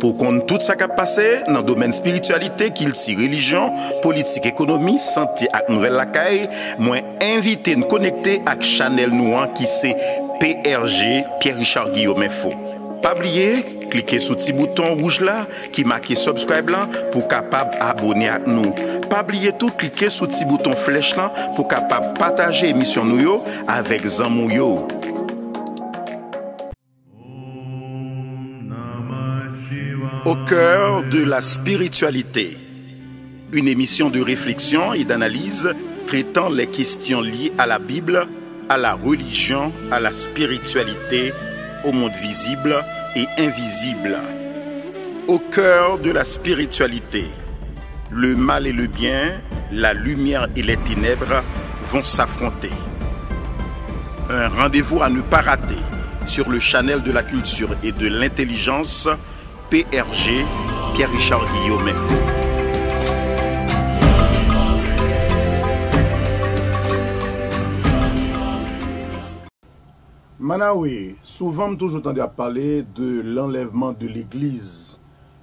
Po kon tout sa kap pase nan domen spiritualite, kilti, religion, politik, ekonomi, santi ak nouvel lakay, mwen invite nou konekte ak chanel nou an ki se PRG Pierre Richard Guillaume Fou. Pa blye, klike sou ti bouton rouj la ki maki subscribe la pou kapab abone ak nou. Pa blye tou, klike sou ti bouton flech la pou kapab pataje emisyon nou yo avek zan moun yo. Au cœur de la spiritualité, une émission de réflexion et d'analyse traitant les questions liées à la Bible, à la religion, à la spiritualité, au monde visible et invisible. Au cœur de la spiritualité, le mal et le bien, la lumière et les ténèbres vont s'affronter. Un rendez-vous à ne pas rater sur le channel de la culture et de l'intelligence PRG, Pierre-Richard Guillaume Info. Manawe, souvent toujours tendu à parler de l'enlèvement de l'Église.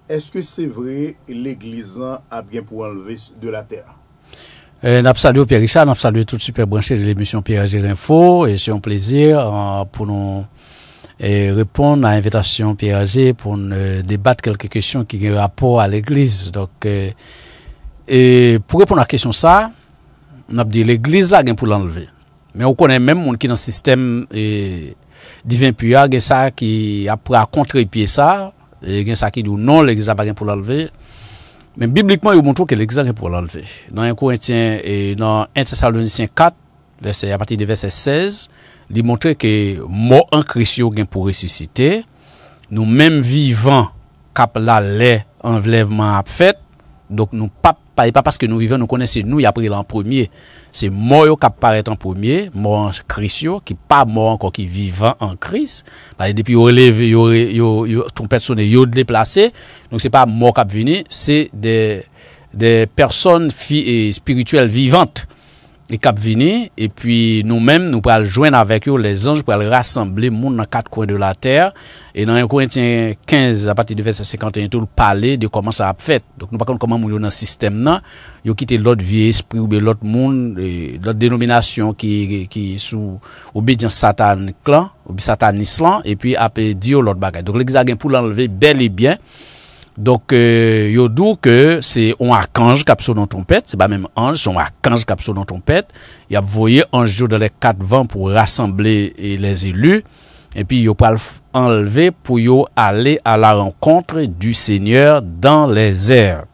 Est-ce que c'est vrai l'Église a bien pour enlever de la terre? Euh, Pierre Richard, tout toute super branché de l'émission PRG Info et c'est un plaisir euh, pour nous et répondre à l'invitation Pierre Agé pour débattre quelques questions qui ont rapport à l'Église. Donc, euh, et pour répondre à la question ça, on a dit l'Église là, pour l'enlever. Mais on connaît même monde qui dans le système divin pur, il ça qui après à contre-pied ça, et ça qui dit non, l'Église n'a pas pour l'enlever. Mais bibliquement, il montre que l'Église est pour l'enlever. Dans 1 Corinthiens et dans 1 Thessaloniciens 4, verset, à partir du verset 16, démontrer que mort en Christ gen pour ressusciter nous même vivants cap la lait enlèvement a fait donc nous e pas pas parce que nous vivons nous connaissons nous y a pris en premier c'est mort qui apparaît en premier mort en Christ qui pas mort encore qui vivant en Christ parce que depuis yo relevé yo yo yo trompette sonné déplacé donc c'est pas mort qui venir c'est des des personnes eh, spirituelles vivantes et cap et puis nous-mêmes nous pourrons joindre avec eux les anges pour rassembler le monde dans quatre coins de la terre et dans un coin 15 à partir de verset 51 tout le parler de comment ça a fait donc nous pas contre comment nous dans un système là yo quitter l'autre vie esprit ou l'autre monde l'autre dénomination qui qui sous obédience satan clan ou satan islam et puis après dire l'autre bagage donc l'exagère pour l'enlever bel et bien donc, euh, yo que c'est un archange qui a trompette. C'est pas même ange, c'est un archange qui a dans trompette. Il a voyé un jour dans les quatre vents pour rassembler e les élus. Et puis, il pas enlevé pour aller à la rencontre du Seigneur dans les airs.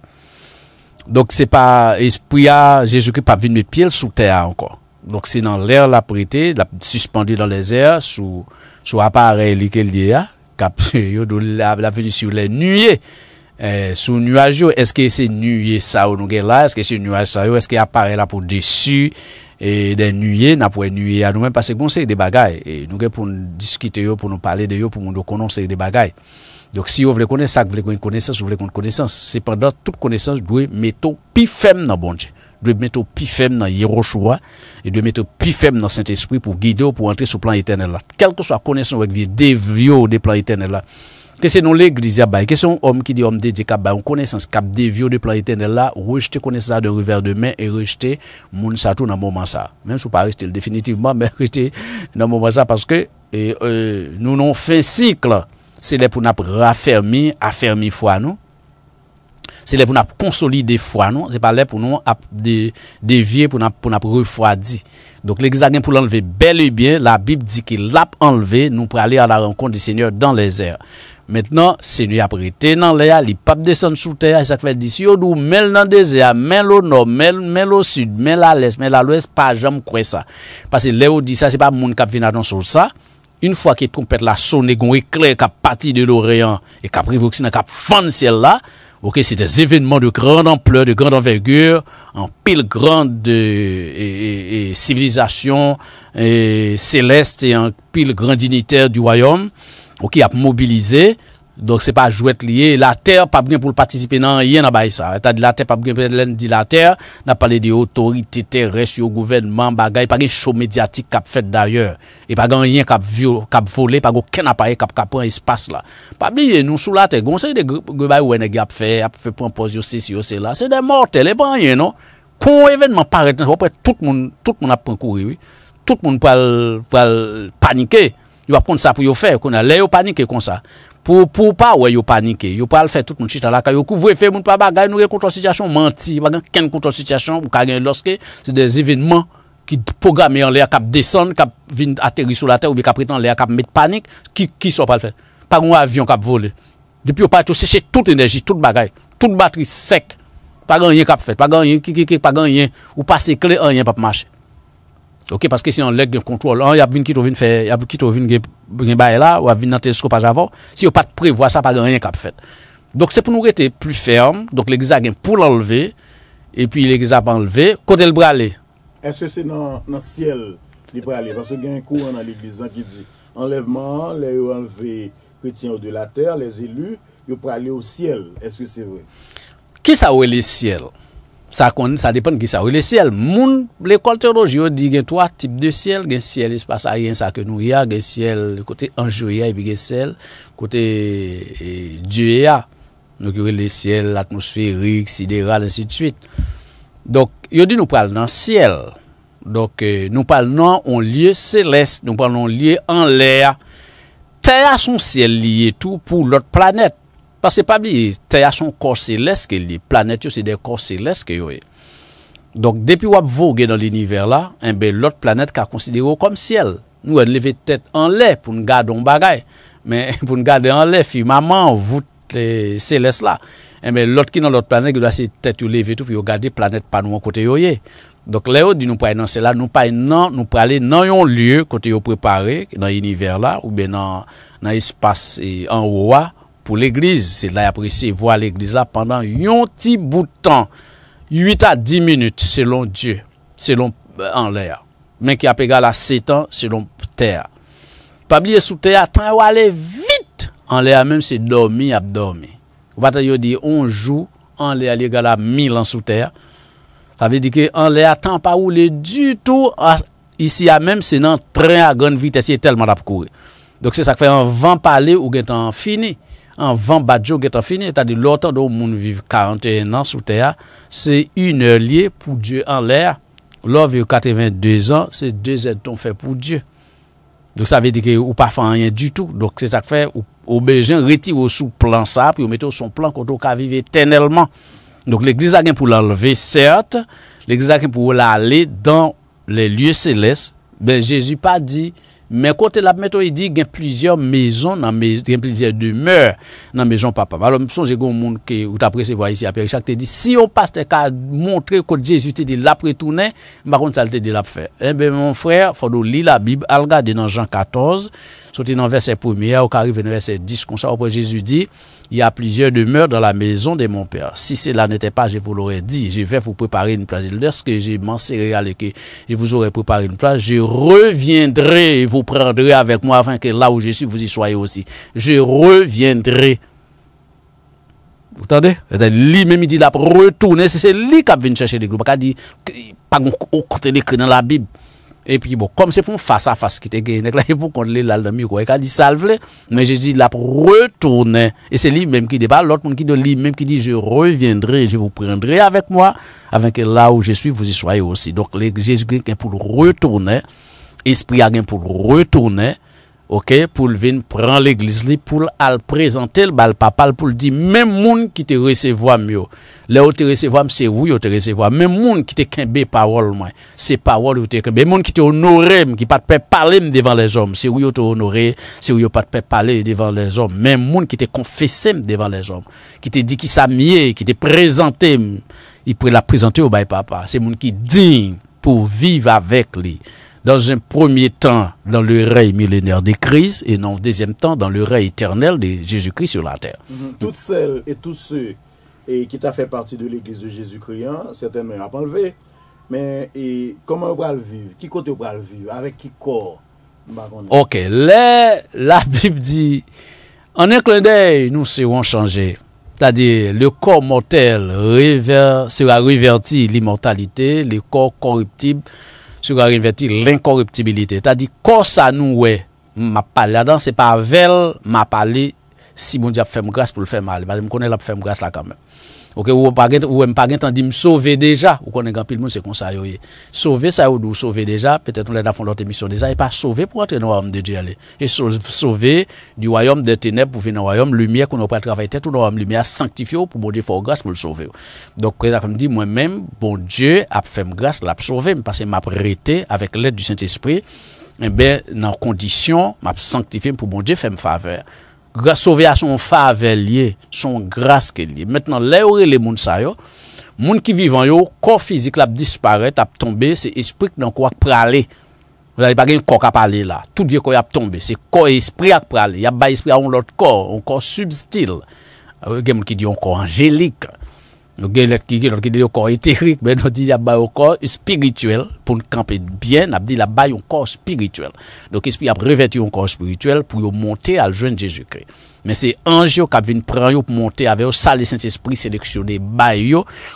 Donc, c'est pas esprit à Jésus-Christ pas mes pieds sous terre encore. Donc, c'est dans l'air la prêté, la dans les airs sous, sous appareil qu'il y a. la, sur les nuées. Eh, sou nuaj yo, eske se nuye sa ou nou gen la, eske se nuye sa yo, eske apare la pou desu, e den nuye, na pou en nuye a nou men, pase kon se yon de bagay. Nou gen pou n diskite yo, pou nou pale de yo, pou moun do konon se yon de bagay. Dok si yo vle kone, sak vle kone konesans, vle kone konesans. Se padan, tout konesans, dwe meto pi fem nan bondje. Dwe meto pi fem nan Yeroshoua, e dwe meto pi fem nan Saint-Esprit pou guide yo pou entre sou plan etenel la. Kel kon so a konesan wèk vi de vyo de plan etenel la, Que c'est dans l'église, que c'est un homme qui dit homme dédié, à a une connaissance, cap a dévié de plan éternel là, rejeter connaissance de revers de main et rejeter moun sa tout dans moment ça. Même si pas rester définitivement, mais rester dans moment ça parce que euh, nous non fait cycle. C'est là pour nous raffermir, affermir foi nous. C'est là pour nous consolider foi nous. C'est pas là pour nous dévier, pour nous, pour refroidir. Donc l'examen pour l'enlever bel et bien, la Bible dit qu'il l'a enlevé, nous pour aller à la rencontre du Seigneur dans les airs. Mètnen, se nou ap rete nan le a, li pap desen sou te a, e sakve di si yo nou men nan de ze a, men lo no, men lo sud, men la les, men la lwes, pa jom kwe sa. Pase le ou di sa, se pa moun kap vina don sou sa, un fwa ki ton pet la son e goun e kler kap pati de lor reyon, e kap revoksi nan kap fan si el la, ok, se te zévenman de grand ampleur, de grand envergur, an pil grand de euh, civilizasyon seleste, euh, e an pil grand digniter du wayom, Ou ki ap mobilize, donk se pa jwet liye, la ter, pap gen pou l'partisipe nan, yen ap bay sa, etan di la ter, pap gen pou l'en di la ter, nan pale di otorite ter, resyo, gouvenman, bagay, pa gen show mediatik kap fet d'ayor, e pa gen yen kap vole, pa gen ken ap paye kap kap an espas la. Pap liye, nou sou la ter, gonsen yon de gribay ou ene gap fe, ap fe pwampozyo, sisi yo, sela, se de mortel, e panye non, kon evenman pareten, wapwe tout moun ap pwankouri, tout moun pou al panike, Yo ap kont sa pou yo fe, le yo panike kon sa. Po ou pa ou yo panike, yo pa al fe tout moun chita la, ka yo kouvre fe moun pa bagay, nou re kontor sityasyon manti, ken kontor sityasyon, ou kagen loske, se de zivinman ki poga me an le a kap deson, kap vin aterri sou la ter ou bi kap reten an le a kap met panik, ki so pa al fe. Pa goun avyon kap vole. Depi yo pa tou seche tout enerji, tout bagay, tout batri sek, pa ganyen kap fe, pa ganyen ki ki ki ki, pa ganyen ou pa sekle an yen pa ap mache. Ok, paske si yon lek gen kontrol, an yon ap vin ki to vin fe, yon ap vin ki to vin gen baye la, ou ap vin nan teleskopaj avan, si yon pat prevo a sa pa gen renen kap fet. Dok se pou nou rete pli ferm, dok l'egiza gen pou l'enleve, epi l'egiza pa enleve, kode l'brale? Eske se nan siel li brale, paske gen kou anan l'egiza ki di, enleveman, le yo enleve, kwe ti an de la ter, les elu, yo prale yo siel, eske se vwe? Ki sa wè le siel? Sa depen ki sa ou le siel. Moun, le koltor doji yo di gen toa tip de siel gen siel espasa yen sa ke nou ya gen siel kote Anjou ya epi gen siel kote eh, Diu ya. Nou ki ou le siel atmosferik, sideral, et si de suite. Dok, yo di nou pal nan siel. Dok, eh, nou pal nan on liye seles, nou pal nan on liye an lè ya. Tè a son siel liye tou pou lot planet. Pase pa bi, te a son kor seleske li. Planet yo se de kor seleske yo e. Donk depi wap vogue nan l'iniver la, enbe l'ot planet ka konsidere yo kom siel. Nou e leve tete an le pou n'gade an bagay. Men pou n'gade an le, fi maman, voute seles la. Enbe l'ot ki nan l'ot planet, gilase tete yo leve tout, pi yo gade planet panou an kote yo ye. Donk le ou di nou pre al nan sel la, nou pre al nan yon liyo kote yo prepare nan l'iniver la, ou ben nan espase an eh, wawa, pou l'Eglise, se la apresi, vwa l'Eglise la, pandan yon ti boutan, 8 a 10 minute, selon Dieu, selon Anlea, men ki ap egal a 7 an, selon Terre. Pabliye sou Terre, tan ah, ah, ou ale vit, Anlea men se dormi ap dormi. Wata yo di, on jou, Anlea li egal a 1000 an sou Terre, tabi di ki, Anlea tan pa oule, du tou, isi a men, senan, tren a gwen vit, esye telman ap koure. Dok se sak fè an van pale, ou gen tan fini. en vent badjo qui est fini, c'est-à-dire l'autre dont monde vit 41 ans sous terre, c'est une heure liée pour Dieu en l'air. L'autre a 82 ans, c'est deux heures sont fait pour Dieu. Donc ça veut dire que ou pas fait rien du tout. Donc c'est ça que fait ou, retirer au sous plan ça puis mettre son plan qu'on doit vivre éternellement. Donc l'église a gain pour l'enlever certes, l'église a pour l'aller dans les lieux célestes. Mais ben, Jésus pas dit Men kon te lap meton e di gen plizye mezon nan mezon papa. Alon son je goun moun ke ou ta presevwa isi apè. E chak te di si yo pas te ka montre kon jesute di lap retounen. Ma kon sa lte di lap fè. E eh ben mon frè fò do li la bib alga de nan jan 14. sorti dans verset 1er, ou arrivé dans verset 10, comme ça, après Jésus dit, il y a plusieurs demeures dans la maison de mon père. Si cela n'était pas, je vous l'aurais dit, je vais vous préparer une place. Lorsque j'ai m'en céréales et que je vous aurai préparé une place, je reviendrai et vous prendrez avec moi afin que là où je suis, vous y soyez aussi. Je reviendrai. Vous entendez? Lui-même, il dit, a C'est lui qui a venu chercher les groupes. Il a dit, pas qu'on côté d'écrit dans la Bible et puis bon comme c'est pour face à face qui était gagné là il faut qu'on l'ait là dans le micro il a dit salve-le. mais Jésus dit la retourner et c'est lui même qui débat l'autre monde qui de lui même qui dit je reviendrai je vous prendrai avec moi avant que là où je suis vous y soyez aussi donc Jésus christ est pour retourner esprit a gagné pour retourner Ok pou vin pran l'eglis li pou al prezante l bal papal pou l di men moun ki te resevo am yo. Le ou te resevo am se ou yo te resevo am. Men moun ki te kenbe pawol mwen. Se pawol ou te kenbe. Men moun ki te honorem ki patpe pale m devan les jom. Se ou yo te honorem se ou yo patpe pale devan les jom. Men moun ki te konfese m devan les jom. Ki te di ki sa miye ki te prezante m. I pou la prezante ou bay papa. Se moun ki din pou vive avek li. dans un premier temps dans le règne millénaire des crises, et dans un deuxième temps dans le règne éternel de Jésus-Christ sur la terre. Mhm. Toutes celles et tous ceux et qui t'a fait partie de l'église de Jésus-Christ, hein, certainement à enlevé. Mais et, comment on va le vivre Qui côté on va le vivre Avec qui corps Ok, la Bible dit, en un clin d'œil, nous serons changés. C'est-à-dire, le corps mortel sera réverti l'immortalité, le corps corruptible sou gwa rinverti l'inkorreptibilite. Ta di kos anou we, ma pali, adan se pa vel, ma pali, si moun di ap fèm gras pou l'fèm ale, ba jè m konè la ap fèm gras la kame. OK ou pas gen ou même pas gen di me sauver déjà ou konnen grand pile moun c'est comme ça sauver ça ou dou sauver déjà peut-être on l'a fond l'autre émission déjà et pas sauver pour entrer dans le royaume de Dieu aller et sauver du royaume des ténèbres pour venir dans le royaume lumière qu'on pas travailler tout dans le royaume lumière sanctifié pour bon Dieu faire grâce pour le sauver donc comme dit moi même bon Dieu a fait grâce l'a sauver parce que m'a prêté avec l'aide du Saint-Esprit et eh ben dans condition m'a sanctifié pour bon Dieu faire faveur souve a son fave liye, son grase ke liye. Mwen ki vivan yo, kor fizik la ap disparet, ap tombe, se esprik nan kwa ak prale. Wala li pa gen yon kor kap ale la. Tout vie kwa ap tombe, se kor espri ak prale. Yap ba espri a yon lot kor, yon kor substil. Yon kor angelik. Nous avons de qui dit le corps éthérique, mais nous dit corps spirituel pour nous camper bien, nous dit la a un corps spirituel. Donc esprit a revêtu un corps spirituel pour monter à joindre Jésus-Christ. Mais c'est ange qui vient prendre pour monter avec le Saint-Esprit sélectionné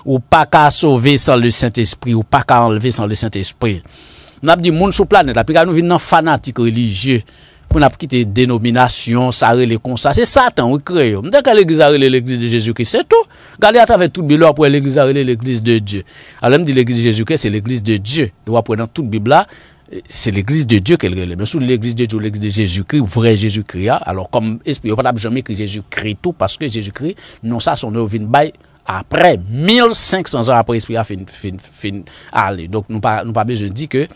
ou pas qu'à sauver sans le Saint-Esprit ou pas qu'à enlever sans le Saint-Esprit. Nous avons dit monde sur planète, nous sommes fanatiques fanatique religieux. Poun apkite denominasyon, sarile konsa, se satan wikre yo. Mdenke l'Eglise de Jésus-Christ, se tou. Gali atave tout bilou apwen l'Eglise de Jésus-Christ, l'Eglise de Dieu. Alèm di l'Eglise de Jésus-Christ, se l'Eglise de Dieu. Nou apwen nan tout bilou la, se l'Eglise de Dieu kel gelè. Mwen sou l'Eglise de Jésus-Christ, l'Eglise de Jésus-Christ, vre Jésus-Christ ya. Alors kom espri yo patab jame ki Jésus-Christ tou, paske Jésus-Christ nou sa son nou vinbay apre, 1500 an apre espri ya fin ale. Donk nou pa bejoun di ke...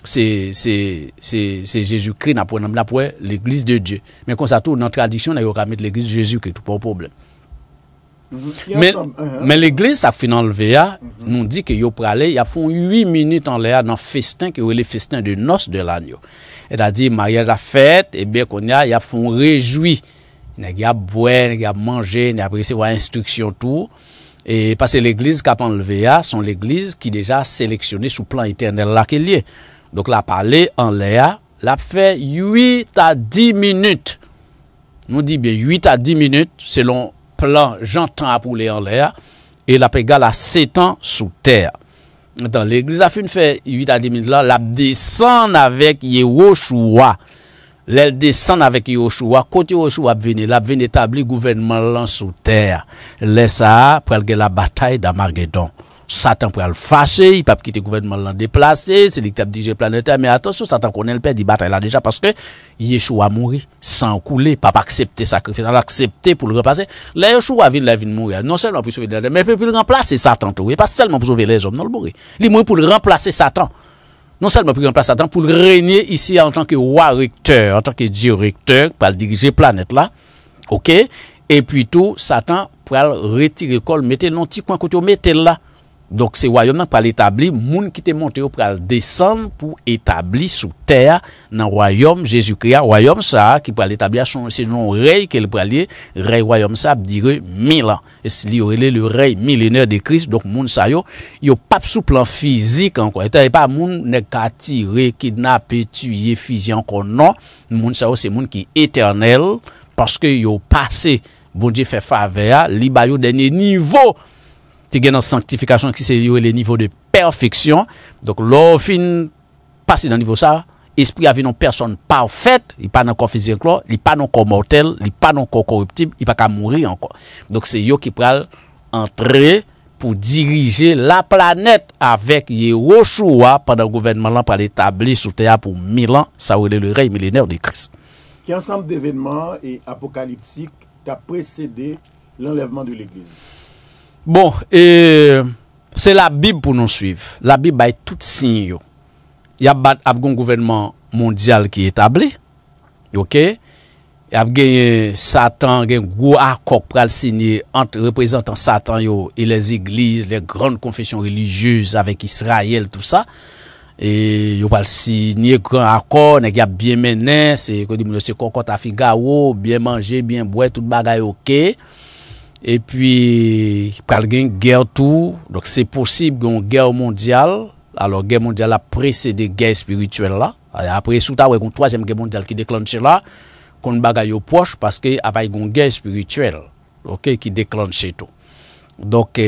Se Jejou kri na pou anam, na pou l'Eglise de Diyo. Men kon sa tou nan tradiksyon, nan yo kamet l'Eglise Jejou kri, tout pou an pou blen. Mm-hmm. Men uh-huh. l'Eglise sa finan l'VEA, mm-hmm. nou di ke yo prale, ya fon 8 minute an le a nan festin ki ou e le festin de nos de l'anyo. E da di, mayaj a fet, e eh ben kon ya, ya fon rejoui. Nèk ya bwen, nèk ya manje, nèk apresi wè instriksyon tou. E pase l'Eglise ka pan l'VEA, son l'Eglise ki deja seleksyonne sou plan iternel lakè liye. Donk la pa le an le a, la fe yuit a di minute. Nou di be yuit a di minute, se lon plan jantan ap ou le an le a, e la pe gala setan sou ter. Donk l'Eglise a fin fe yuit a di minute la, la pe desen avèk ye woshou wa. Lèl desen avèk ye woshou wa, koti woshou wap veni, la pe veni etabli gouvenman lan sou ter. Lè sa ap prelge la batay damar gedonk. Satan pour le fâcher, il peut quitter le gouvernement l'en déplacer, c'est lui qui a planétaire, mais attention, Satan connaît le père, la bataille là déjà parce que Yeshua mourir sans couler, pas accepter sacrifice, il accepté pour le repasser. Là, Yeshua vient la vie de mourir, non seulement pour sauver les hommes, mais pour le remplacer Satan tout, et pas seulement pour sauver les hommes, non le mourir. Il mourir pour le remplacer Satan. Non seulement pour remplacer Satan, pour le régner ici en tant que roi recteur, en tant que dieu recteur, pour diriger planète là. OK? Et puis tout, Satan pour retirer col, mettre non petit coin côté, mettez là. Donk se wayom nan pral etabli, moun ki te monte yo pral desan pou etabli sou ter nan wayom Jezu kria. Wayom sa ki pral etabli a se non rey ke li pral li, rey wayom sa ap dire milan. E se li yo rele le rey milenar de kris, donk moun sa yo, yo pap sou plan fizik anko. E te repa moun ne kati re, kidnap, etuye, fizi anko. Non, moun sa yo se moun ki eternel, paske yo pase, bon di fe favea, li bayo denye nivou. tu gagnes une sanctification qui c'est e le niveau de perfection donc fin passe dans le niveau ça esprit a vu une personne parfaite il pas encore physique n'y il pas encore mortel il pas encore corruptible il pas qu'à mourir encore donc c'est yo qui pral entrer pour diriger la planète avec Yehoshua pendant le gouvernement pour l'établir sur terre pour mille ans, ça aurait le règne millénaire de Christ. Qui ensemble d'événements et apocalyptiques qui a précédé l'enlèvement de l'Église Bon, e, se la bib pou nou suiv. La bib bay tout sin yo. Yap bat ap gon gouvernement mondial ki etabli. Yo ke? Yap genye satan, genye gwo akok pral sinye antreprezentan satan yo e les iglis, les grande konfesyon religieuse avek Israel tout sa. E, yo pral sinye gwo akok, nek yap bien menen, e, se kon kon ta fin ga wo, bien manje, bien bwe, tout bagay yo ke. E pwi pral gen gèr tou, dok se posib gen gèr mondial, alor gèr mondial apre sè de gèr spirituel la, apre sou ta wè kon toasyem gèr mondial ki deklan chè la, kon bagay yo poch, paske apay gen gèr spirituel, ok, ki deklan chè tou. Dok,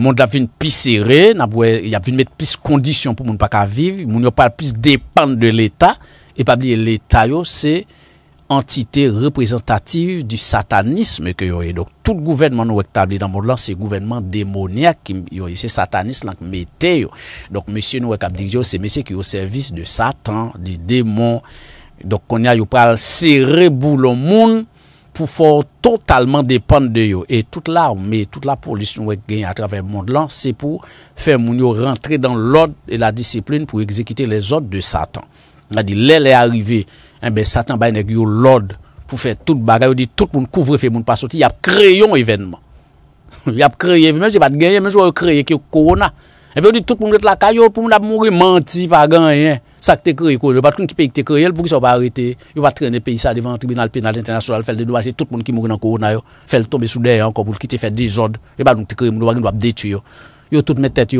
moun la vin pi serè, nabwe, yap vin met pis kondisyon pou moun pak aviv, moun yo pal pis depan de l'Etat, epabli l'Etat yo, se... entité représentative du satanisme que y Donc, tout gouvernement nous établi dans le monde là, c'est gouvernement démoniaque qui c'est sataniste là, météo. Donc, monsieur nous dirigé, c'est monsieur qui est au service de Satan, du démon. Donc, qu'on y a, il parle serré boulon monde pour faire totalement dépendre de eux. Et toute l'armée, toute la police nous gagne à travers le monde là, c'est pour faire mon rentrer dans l'ordre et la discipline pour exécuter les ordres de Satan. On a dit, l'est arrivé. Mbe eh satan bayen ek yo lode pou fè tout bagay, yo di tout moun kouvre fè moun pasoti, y ap kreyon evenman. Y ap kreyen, mbe jè bat genyen, mbe jò y ap kreyen ki yo korona. Mbe eh yo di tout moun let la kaya, y ap moun ap mouri manti, pa genyen. Sak te kreyen korona, yo bat koun ki peyik te kreyen, pou ki sa ou pa arete. Yo bat trene peyi sa devan tribunal, penal, internasyonal, fèl de douache, tout moun ki mouri nan korona yo. Fèl tombe soudey an, konpou kite fèt de jode. Yo bat moun te kreyen, mbe douache, y ap detu yo. Yo tout mè tèt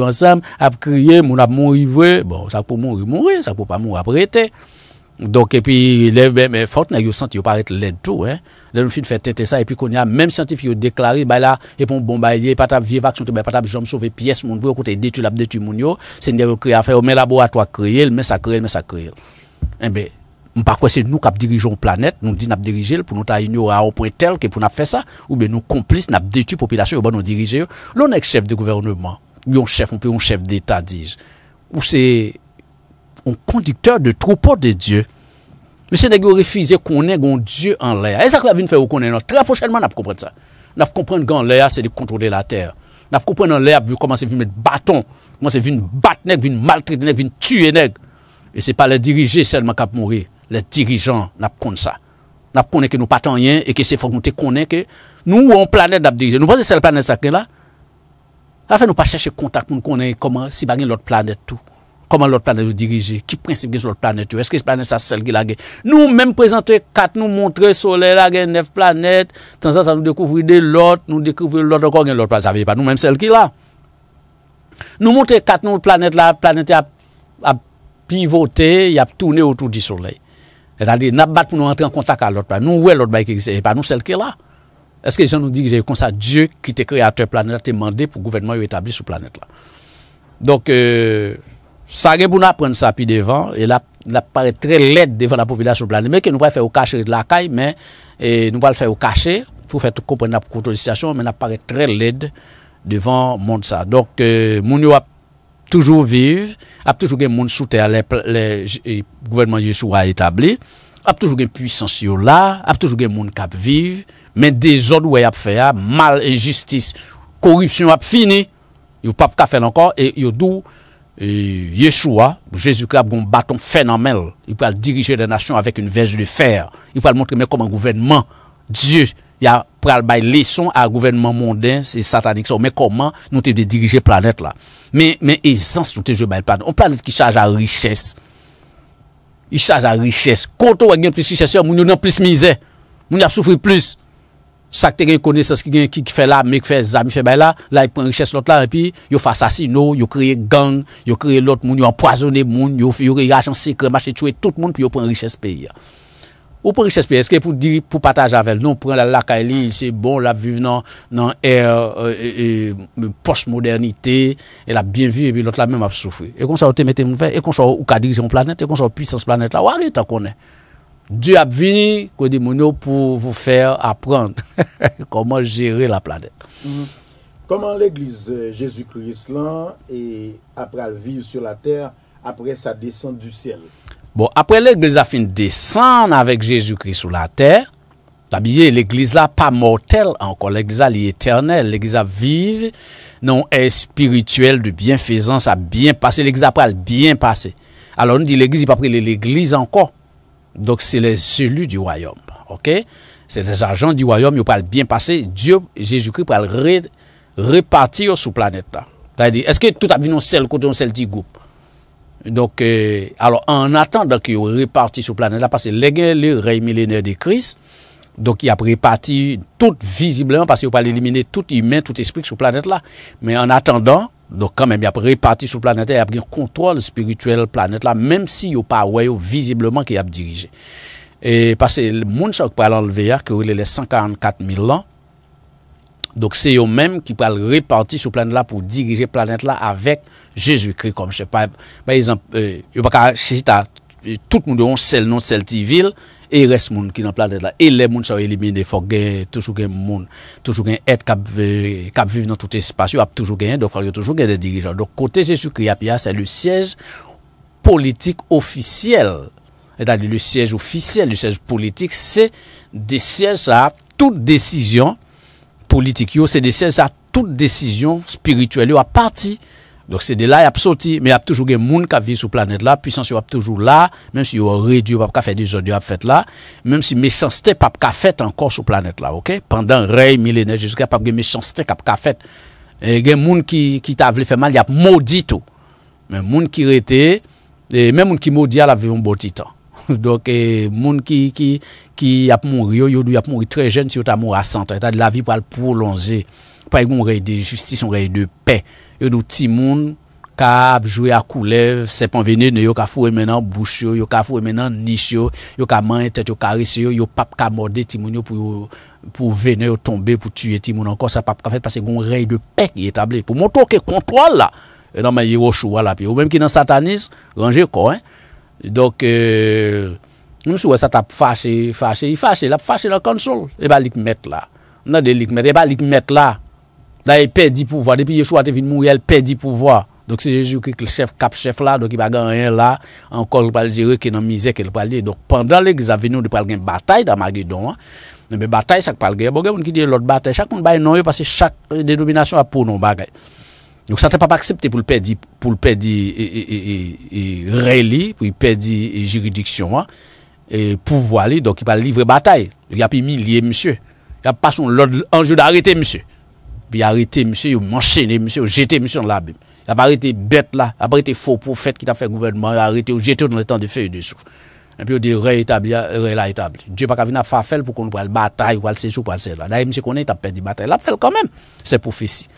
Donke pi, le, me, fontenè, yo sent yo parek lèd tou, eh. Le nou fin fè tè tè sa, epi konè a, mèm sientif yo deklari, bay la, epon bon bay, ye patap vie vak, chante, bay patap jom sove piès, moun vwe, kote, detu la, detu moun yo, senye yo kreye afe, ome labo a to a kreye, l mè sa kreye, l mè sa kreye. Ebe, m pa kwe se nou kap dirijon planet, nou di nap dirijel, pou nou ta inyo a o pointel, ke pou nap fè sa, oube nou komplis, nap detu popilasyon yo ba nou dirijel. Lo nèk chef de gou On kondikteur de troupeau de dieu. Mwen se negi ou refize konen goun dieu an lea. E sa kwa vin fè ou konen nou. Trè fò chèlman nap kompren sa. Nap kompren goun lea se di kontro de la ter. Nap kompren an lea pou komanse vin met baton. Komanse vin bat neg, vin maltrit neg, vin tue neg. E se pa le dirije selman kap mori. Le dirijan nap konen sa. Nap konen ke nou patan yen. E ke se fò konen te konen ke nou ou an planet nap dirije. Nou pas se sel planet sakè la. La fè nou pa chèche kontak moun konen. Koman si bagen lòt planet tou. comment l'autre planète est dirigée, qui principe est sur l'autre planète, est-ce que cette planète est celle qui l'a Nous, même présenter quatre, nous montrer soleil, a neuf planètes, de temps en temps, nous découvrir de l'autre, nous découvrir l'autre encore, l'autre planète, ça pas nous même celle qui là, Nous montrer quatre, nous planètes, la planète a, pivoté pivoté, a tourné autour du soleil. C'est-à-dire, nous pas pour nous entrer en contact avec l'autre planète. Nous, où est l'autre planète qui existe, n'est pas nous celle qui là? Est-ce que les gens nous disent que ça, Dieu, qui était créateur planète, a demandé pour le gouvernement établi sur planète là? Donc, euh, Sarebou na pren sa pi devan, e la pare tre led devan la popilasyon plan. Mè ke nou wè fè ou kache lè lakay, mè e nou wè fè ou kache, fè tou kompren ap kontrolistasyon, mè na pare tre led devan moun sa. Donk e, moun yo ap toujou viv, ap toujou gen moun soute a le e, gouvernement yosou a etabli, ap toujou gen pwisans yo la, ap toujou gen moun kap viv, mè de zon wè ap fè a, mal, injustice, korupsyon ap fini, yo pap kap fè lankan, yo toujou, Et Yeshua, Jésus-Christ a un bâton phénomène. Il peut diriger les nations avec une verge de fer. Il peut montrer mais comment gouvernement, Dieu, il a pral les leçon à gouvernement mondain, c'est satanique ça. Mais comment nous te diriger planète là? Mais, mais essence, nous te jouer planète. On planète qui charge à richesse. Il charge à richesse. Quand on a plus richesse, on a plus misère. On a souffert plus. Sakte gen kone se skigen ki fe la, mek fe zami fe bay la, la yon pren riches lot la, epi yon fa sasino, yon kreye gang, yon kreye lot moun, yon empoazone moun, yon reyajan sekre, machet chwe, tout moun pou yon pren riches peyi. Ou pren riches peyi, eske pou di, pou pataj avel, nou pren la laka e li, se bon, la vive nan er, euh, post modernite, e la bien vive, epi lot la moun ap soufri. E kon so te mette moun fe, e kon so ou ka dirijon planet, e kon so ou pwisans planet la, ou ari ta konen. Dieu a venu, Kodimono, pour vous faire apprendre comment gérer la planète. Mm-hmm. Comment l'Église euh, Jésus-Christ là et après vivre sur la terre après sa descente du ciel? Bon, après l'Église a fini de descendre avec Jésus-Christ sur la terre, l'église l'église pas pas mortelle l'église est éternelle, l'église éternelle vive, non est spirituelle, de bienfaisance a bien passé l'église a bien passé. Alors on dit l'Église n'est pas pris l'église encore. Donc, c'est les élus du royaume. OK? C'est les agents du royaume, ils parlent bien passer. Dieu, Jésus-Christ, parle ré, répartir sur planète là. cest à est-ce que tout a vu un seul côté, seul groupe? Donc, euh, alors, en attendant qu'ils répartissent sur planète là, parce que les le le règne millénaire de Christ, donc, il a réparti tout visiblement parce qu'il va éliminer tout humain, tout esprit sur planète là. Mais en attendant, Do kamen bi ap reparti sou planetè, ap gen kontrol spirituel planetè la, menm si yo pa wè yo vizibleman ki ap dirije. E pase, moun chak pral anl ve ya, ki wè lè lè 144.000 lan, do kse yo menm ki pral reparti sou planetè la pou dirije planetè la avèk Jezoukri kom chepan. Ben, yo baka chita, tout moun deyon sel non sel ti vil, E res moun ki nan plade la, e le moun sa ou elimine fok gen, toujou gen moun, toujou gen et kap viv nan tout espasyon, ap toujou gen, do kwa yo toujou gen de dirijan. Do kote Jejou Kriapia, se le siyej politik ofisyel, et a li le siyej ofisyel, le siyej politik, se de siyej sa ap tout desisyon politik yo, se de siyej sa ap tout desisyon spirituel yo a pati. Donk se de la ap soti, me ap toujou gen moun kap vi sou planet la, pwisans yo ap toujou la, menm si yo re diyo pap ka fet, di zo diyo ap fet la, menm si me chanste pap ka fet anko sou planet la, ok? Pendan rey milenè, jesu kap ap gen me chanste kap ka fet, gen moun ki ta avle fe mal, yap moudi tou. Men moun ki rete, men moun ki moudi al ap vi yon boti tan. Donk moun ki ap moun ryo, yon yon ap moun yon tre jen si yon ta moun asante, ta di la vi pal pou lonze. Pa yon rey de justice, yon rey de pe. Yon nou timoun, kab, jwe akoulev, sepan vene, yon ka fure menan bouchyo, yon ka fure menan nishyo, yon ka manye tet, yon ka risyo, yon pap ka morde timoun yo pou vene, yon tombe, pou tue timoun anko. Sa pap ka fete pase yon rey de pe ki etable. Pou mwoto ke kontrol la, yon man yon wosho wala pi. Ou menm ki nan satanis, ranje kon. Dok, yon euh, souwe sa tap fache, fache, yon fache, la fache nan konsol, e ba likmet la. Nan de likmet, e ba likmet la. Là, il perd du pouvoir. Depuis Yeshua est venu mourir, il perd du pouvoir. Donc, c'est Jésus qui est le chef, cap chef là. Donc, il va gagner rien là. Encore, il va le gérer, qui est dans misère, qu'il va le Donc, pendant l'examen, nous de gagner une bataille dans Magidon. Hein. Mais bataille, ça va le pas Bon, qui dit l'autre bataille. Chaque monde va non, parce que chaque euh, dénomination a pour nous. Donc, ça n'a pas accepté pour le perdre, pour le perdre, et, Réli, pour perdre juridiction, hein. et pouvoir, donc, il va livrer bataille. Il y a pas milliers, monsieur. Il y a pas son l'enjeu d'arrêter, monsieur puis arrêtez monsieur, vous m'enchaîner monsieur, vous jetez monsieur dans l'abîme. Il a pas arrêté bête là, il a pas arrêté faux prophète qui a fait gouvernement, il a arrêté ou jeté dans le temps de feu et de souffle. Et puis, on dit, réétablir réétabli. Dieu n'a pas qu'à venir faire faire pour qu'on prenne le bataille, ou le séjour, ou le séjour. Là, monsieur connaît, il a perdu bataille. Là, fait quand même. C'est prophétie.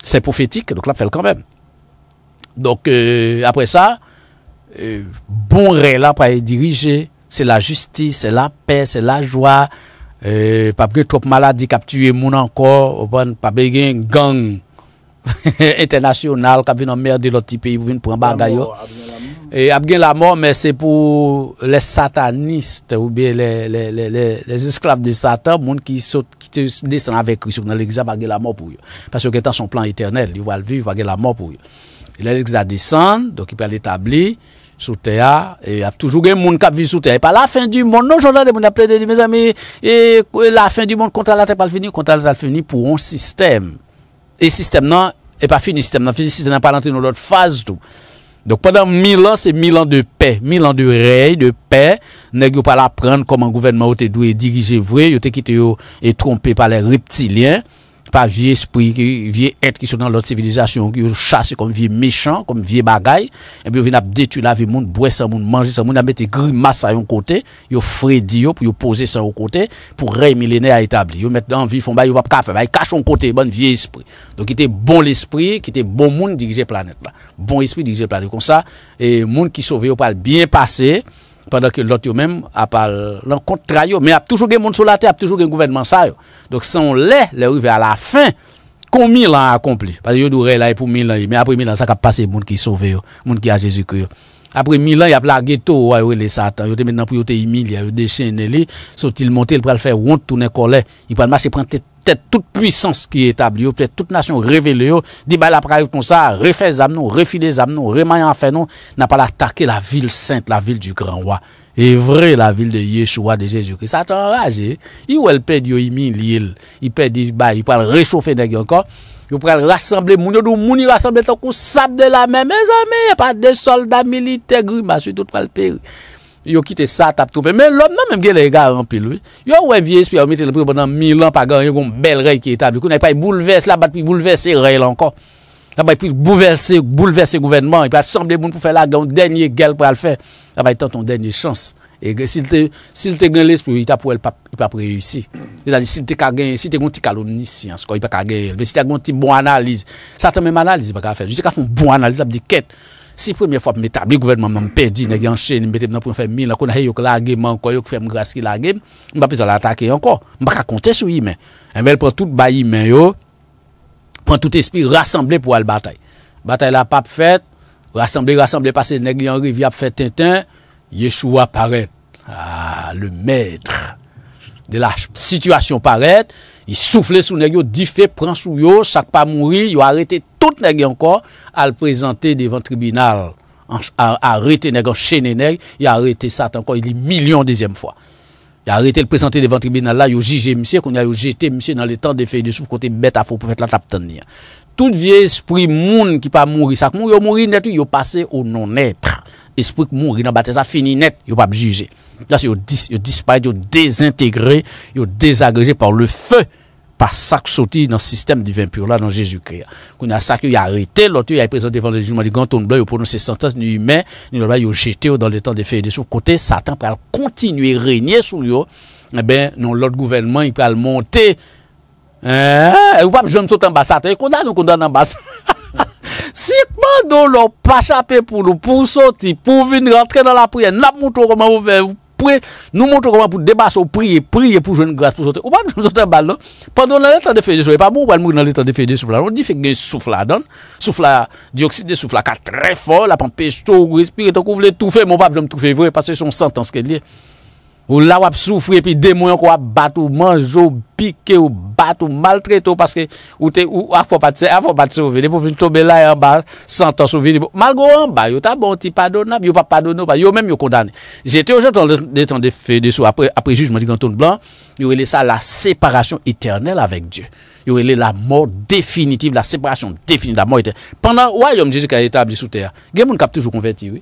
C'est prophétique, donc là, fait quand même. Donc, euh, après ça, euh, bon ré là, pour aller diriger, c'est la justice, c'est la paix, c'est la joie, E eh, pap gen trop malade di kaptyuye moun ankor, pap gen gang internasyonal kap vin an merde loti peyi, vin pou an bagay yo. E ap gen la mò, men se pou les sataniste, ou bi les esklav de satan, moun ki te disan avèk, ki souk nan l'exa pa gen la mò pou yo. Pas yo gen tan son plan eternel, li wal viv, pa gen la mò pou yo. Il a l'exa disan, do ki pe al etabli, Soutea, e ap toujou gen moun kap vi soutea, e pa la fin du moun, nou jondade moun aple de di me zami, e la fin du moun konta non, la te pal fini, konta la te pal fini pou on sistem. E sistem nan, e pa fini sistem nan, fizi sistem nan pa lante nou lot faz tou. Donk pandan mil an, se mil an de pe, mil an de rey, de pe, nek yo pa la prende koman gouvenman ou te dwe dirije vwe, yo te kite yo e trompe pale reptilien. pas vieux esprit, vieux être qui sont dans l'autre civilisation, qui chassent comme vieux méchants, comme vieux bagailles. et puis ils viennent détruire la vie, monde boire ça, monde manger ça, monde, ils mettre grimace à un côté, ils frédit pour ils poser ça au côté, pour règne millénaire à établir. Ils mettent dans vie, font ils vont pas faire, ils cachent un côté, bon vieux esprit. Donc, il était bon l'esprit, qui était bon monde diriger planète là. Bon esprit diriger planète. Comme ça, et monde qui sauve, ils parle bien passé, pandan ke lot yo men, apal, lank kontra yo, men ap toujou gen moun sou lati, ap toujou gen gouvenman sa yo. Dok son le, le ou ve a la fin, komi lan akompli. Pade yo doure la e pou milan yo, men apre milan, sak ap pase moun ki souve yo, moun ki a Jezikyo. Apre milan, ap la geto, woy we le satan, yo te men nan pou yo te imil, yo de chen ne li, sot il montel, pral fè woun tou ne kole, yi pral mache pran tet, peut-être toute puissance qui est établie, peut-être toute nation révélée, dit bah la prière comme ça, refais les nous, refile les nous, remaille en fait nous, n'a pas l'attaquer la ville sainte, la ville du grand roi. Et vrai, la ville de Yeshua, de Jésus-Christ, ça t'a enragé. Il ou elle perd, il l'île, il perd, bah, il peut réchauffer des encore. Yo pral rassembler, moun yo, dou moun yo rassemble tan de la men. Mes a pas de soldats militaires, grimasou, tout pral périr. Yo kite sa, tap trope. Men lòm nan menm gen le e garan pil wè. Yo wè viez pou yon mète lè pou yon bonan milan pa gan yon bon bel rey ki etabli. Kou nan yon pa yon bouleverse la bat pou yon bouleverse rey lankan. Nan ba yon pou yon bouleverse, bouleverse gouvenman. Yon pa yon sanble moun pou fè la gan yon denye gel pou al fè. Nan ba yon tan ton denye chans. E si lte, si lte gen lè spou, yon tap pou el pap, yon pap rey usi. Yon ta di si lte kagen, si lte gen yon ti kalouni si ansko, yon pa kagen el. Si lte gen yon ti bon analize si première fois m'établi gouvernement m'a perdu n'a enchaîné m'était dans pour faire la qu'on a yo lagué mon quoi yo fait grâce qui lagué m'a pas besoin attaquer encore m'a pas compter sur mais eh ben, mais belle prend toute baï main yo prend tout esprit rassemblé pour la bataille bataille la pas faite rassemblé rassemblé passé nèg en rivière faire fait tintin yeshua paraît ah, le maître de la situation paraît il soufflait sous nèg yo, dit fait prend sous yo, chaque pas mourir, yo arrêté tout nèg encore à le présenter devant tribunal. Arrêté nèg, enchaîné nèg, il a arrêté ça encore, il dit million deuxième fois. Il a arrêté le présenter devant tribunal là, il a jugé monsieur, qu'on a jeté monsieur dans le temps des feuilles de souffle côté bête à faux pour faire la tenir. Tout vieux esprit monde qui pas mourir, ça mourir il est passé au non-être. Esprit mourir dans bataille ça fini net, yo pas jugé. Ça c'est yo, dis, yo disparaît, yo désintégré, yo désagrégé par le feu pas ça qui dans le système vin pur là dans Jésus-Christ. Qu'on a ça il a arrêté l'autre il a présenté devant le jugement du grand tonbleu il a prononcé sentence sentences, humain ni là il a jeté dans le temps des et de sous côté Satan pour continuer à régner sur yo eh ben dans l'autre gouvernement il peut monter hein ou pas je me saute en bas qu'on a nous condamne en bas si quand on l'a pas chapé pour nous pour sortir pour venir rentrer dans la prière n'a pas de comment ouvert nous montrons comment pour dépasser, prier, prier pour jouer une grâce pour sauter. Ou pas nous sauter balle non? Pendant le temps de feu de souffle, pas bon, pas mourir dans le temps de feu de souffle. On dit fait que souffle là donne, souffle là, dioxyde de souffle là, très fort, la empêcher tout respirer, Donc, vous voulez tout faire, mon pas je me tout faire vrai parce que son sentence qu'elle est. Ou là, vous souffri et puis des moyens qu'on bat, ou mange, ou pique, ou parce que, ou t'es, ou, à ah, faut pas te, à ah, faut pas te sauver, pour venir tomber là, en bas, sans t'en sauver, malgré en bas, yo t'as bon, pardonné, il yo pas il yo même yo condamné. J'étais aujourd'hui dans de temps de fait de après, après jugement du ton blanc, il est ça la séparation éternelle avec Dieu. Yo est la mort définitive, la séparation définitive, la mort éternelle. Pendant, royaume Jésus qui a établi sous terre, il y a toujours converti, oui.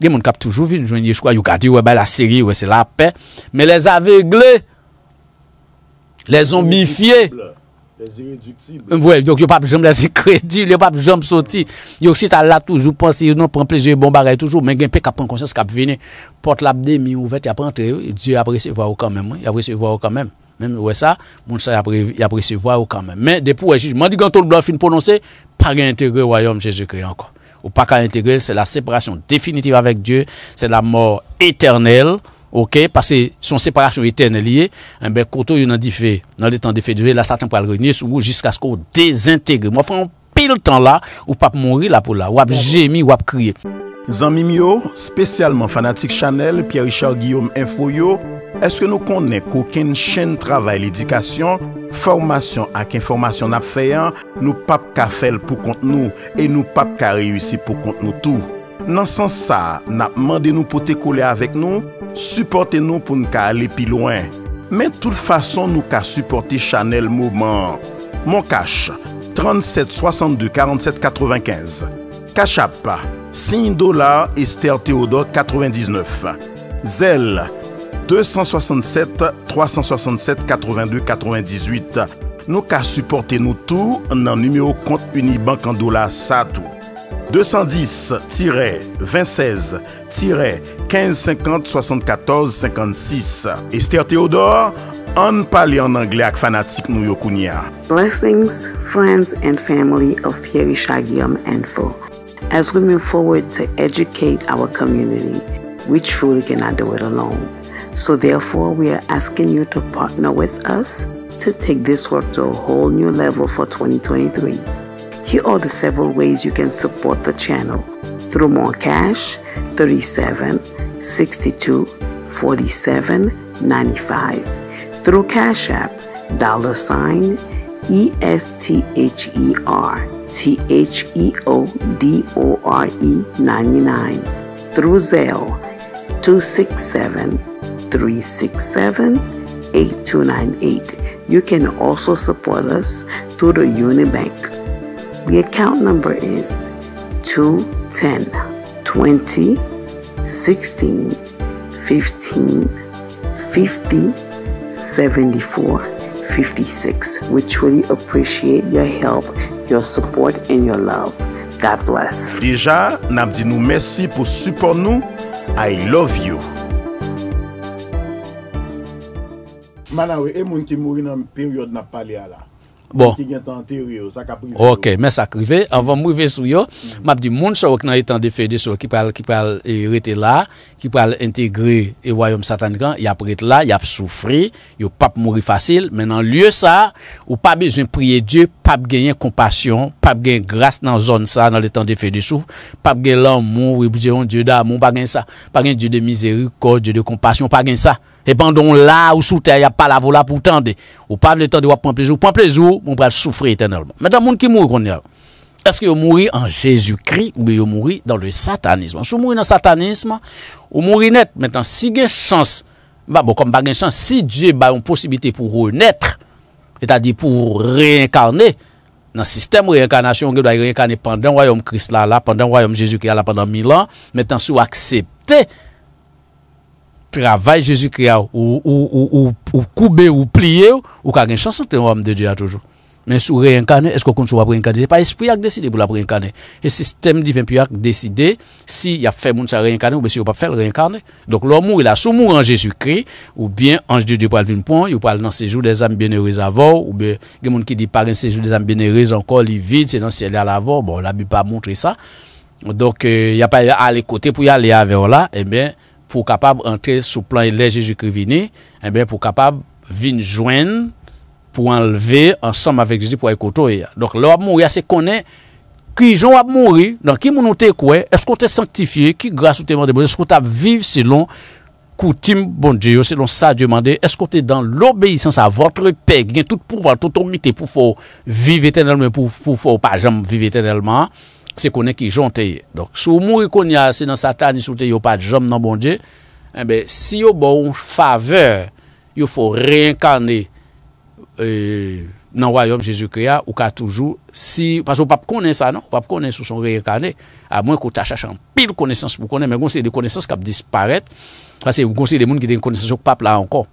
Gen moun kap toujou vin, jwen di chwa, yon ka di wè bay la seri wè se la pe, men lèz avègle, lèz omifye, wè, yon pap jom lèz kredi, yon pap jom soti, yon chita la toujou, joun non pran plesye, yon bom baray toujou, men gen pe kap pran konses, kap vini, pot labde mi ouvet, yon pran tre, di apresye vwa ou kamem, yon apresye vwa ou kamem, men wè sa, moun sa apresye vwa ou kamem, men depou wè jij, man di gantou l'blan fin prononse, pari intere wè yon jesu kre ankon, ou pas qu'à intégrer, c'est la séparation définitive avec Dieu, c'est la mort éternelle, ok, parce que son séparation éternelle liée, un eh ben, koto yon a dit fait, dans le temps de fait là, Satan peut le sous jusqu'à ce qu'on désintègre. Moi, en pile temps là, ou pas mourir là pour là, ou pas gémir, ou pas crier. Zanmim yo, spesyalman fanatik chanel, Pierre-Richard Guillaume Info yo, eske nou konen kouken chen travay l'edikasyon, formasyon ak informasyon ap fayan, nou pap ka fel pou kont nou, e nou pap ka reyusi pou kont nou tou. Nan san sa, nap mande nou pou te koule avèk nou, suporte nou pou nou ka alepi loin. Men tout fason nou ka suporte chanel mouman. Mon kache, 3762 4795. Kache ap pa. Sin dolar Ester Theodore 99. Zelle 267-367-82-98. Nou ka supporte nou tou nan numero kont unibank an dolar sa tou. 210-26-1550-74-56. Ester Theodore, an pali an Angle ak fanatik nou yokounia. As we move forward to educate our community, we truly cannot do it alone. So, therefore, we are asking you to partner with us to take this work to a whole new level for 2023. Here are the several ways you can support the channel through more cash 37 62 47 95 through cash app dollar sign esther T H E O D O R E 99 through Zelle 267 367 8298. You can also support us through the Unibank. The account number is 210 20 16 15 50 74 56. We truly appreciate your help, your support and your love. God bless. Dija, nabdi nou mersi pou support nou. I love you. Manawè, e moun ki mou inan pin yot napali ala. bon. qui oh, ça oh. Ok, mais ça a Avant de m'ouvrir yo, mm. m'a mm -hmm. dis que les gens qui sont en défait de ceux qui parle et là, qui parle intégrer et royaume satanique, ils a prêté là, il a souffert, ils n'ont pas mourir facile. Mais dans lieu ça, ou pas besoin prier Dieu, pas gagner compassion, pas gagner grâce dans zone ça, dans les temps de fait de souffle, pas gagner l'amour, oui Dieu d'amour, pas de gagner ça. Pas gagner Dieu de miséricorde, Dieu de compassion, pas de gagner ça. Et pendant là, ou sous terre, il n'y a pas la là pour tendre. Ou pas le temps de prendre plaisir. Prendre plaisir, on va souffrir éternellement. Maintenant, monde qui mourit, est-ce que vous mourrez en Jésus-Christ ou vous mourrez dans le satanisme? Si vous mourrez dans le satanisme, vous mourrez net. Maintenant, si vous avez chance, bah, comme chance, si Dieu a une possibilité pour renaître, c'est-à-dire pour réincarner, dans le système de réincarnation, vous doit réincarner pendant le royaume Christ là, là pendant le royaume Jésus-Christ là, pendant mille ans. Maintenant, si vous acceptez Travay Jezu kria ou koube ou pliye ou ka gen chansante ou amde diya toujou. Men sou reinkarne, esko kon sou ap reinkarne? E pa espri ak deside pou la preinkarne. E sistem divin pou yak deside si ya fe moun sa reinkarne ou be si yo pa fe reinkarne. Donk lor moun ila sou moun an Jezu kri ou bien anje diyo diyo pral vinpon, yo pral nan sejou de zanm benerize avor ou be gen moun ki di par en sejou de zanm benerize anko li vide, se nan sejou de zanm benerize anko li vide, se nan sejou de zanm benerize anko li vide, se nan sejou de zanm benerize anko li vide pour capable entrer sous plan de Jésus-Christ vini, eh bien, pour capable venir joindre, pour enlever ensemble avec Jésus pour écouter. Eh. Donc, l'homme mourir, c'est qu'on est, qui j'en a mourir, dans qui mon quoi, est-ce qu'on est sanctifié, qui grâce témoin de est-ce qu'on t'a vivre selon coutume bon Dieu, selon ça demandé, est-ce qu'on est dans l'obéissance à votre paix, qui a tout pouvoir, tout omité pour vivre éternellement, pour, pour pas jamais vivre éternellement, Se konen ki jonteye. Sou mou yon konye ase nan satan, yon pat jom nan bon dje, eh si yon bon faveur, yon fo reinkarne eh, nan wayom jesu kriya, ou ka toujou. Paso wap konen sa, wap non? konen sou son reinkarne. A mwen ko ta chache an pil konesans pou konen, men gonsi de konesans kap disparet. Paso yon gonsi de moun ki den konesans wap pap la anko.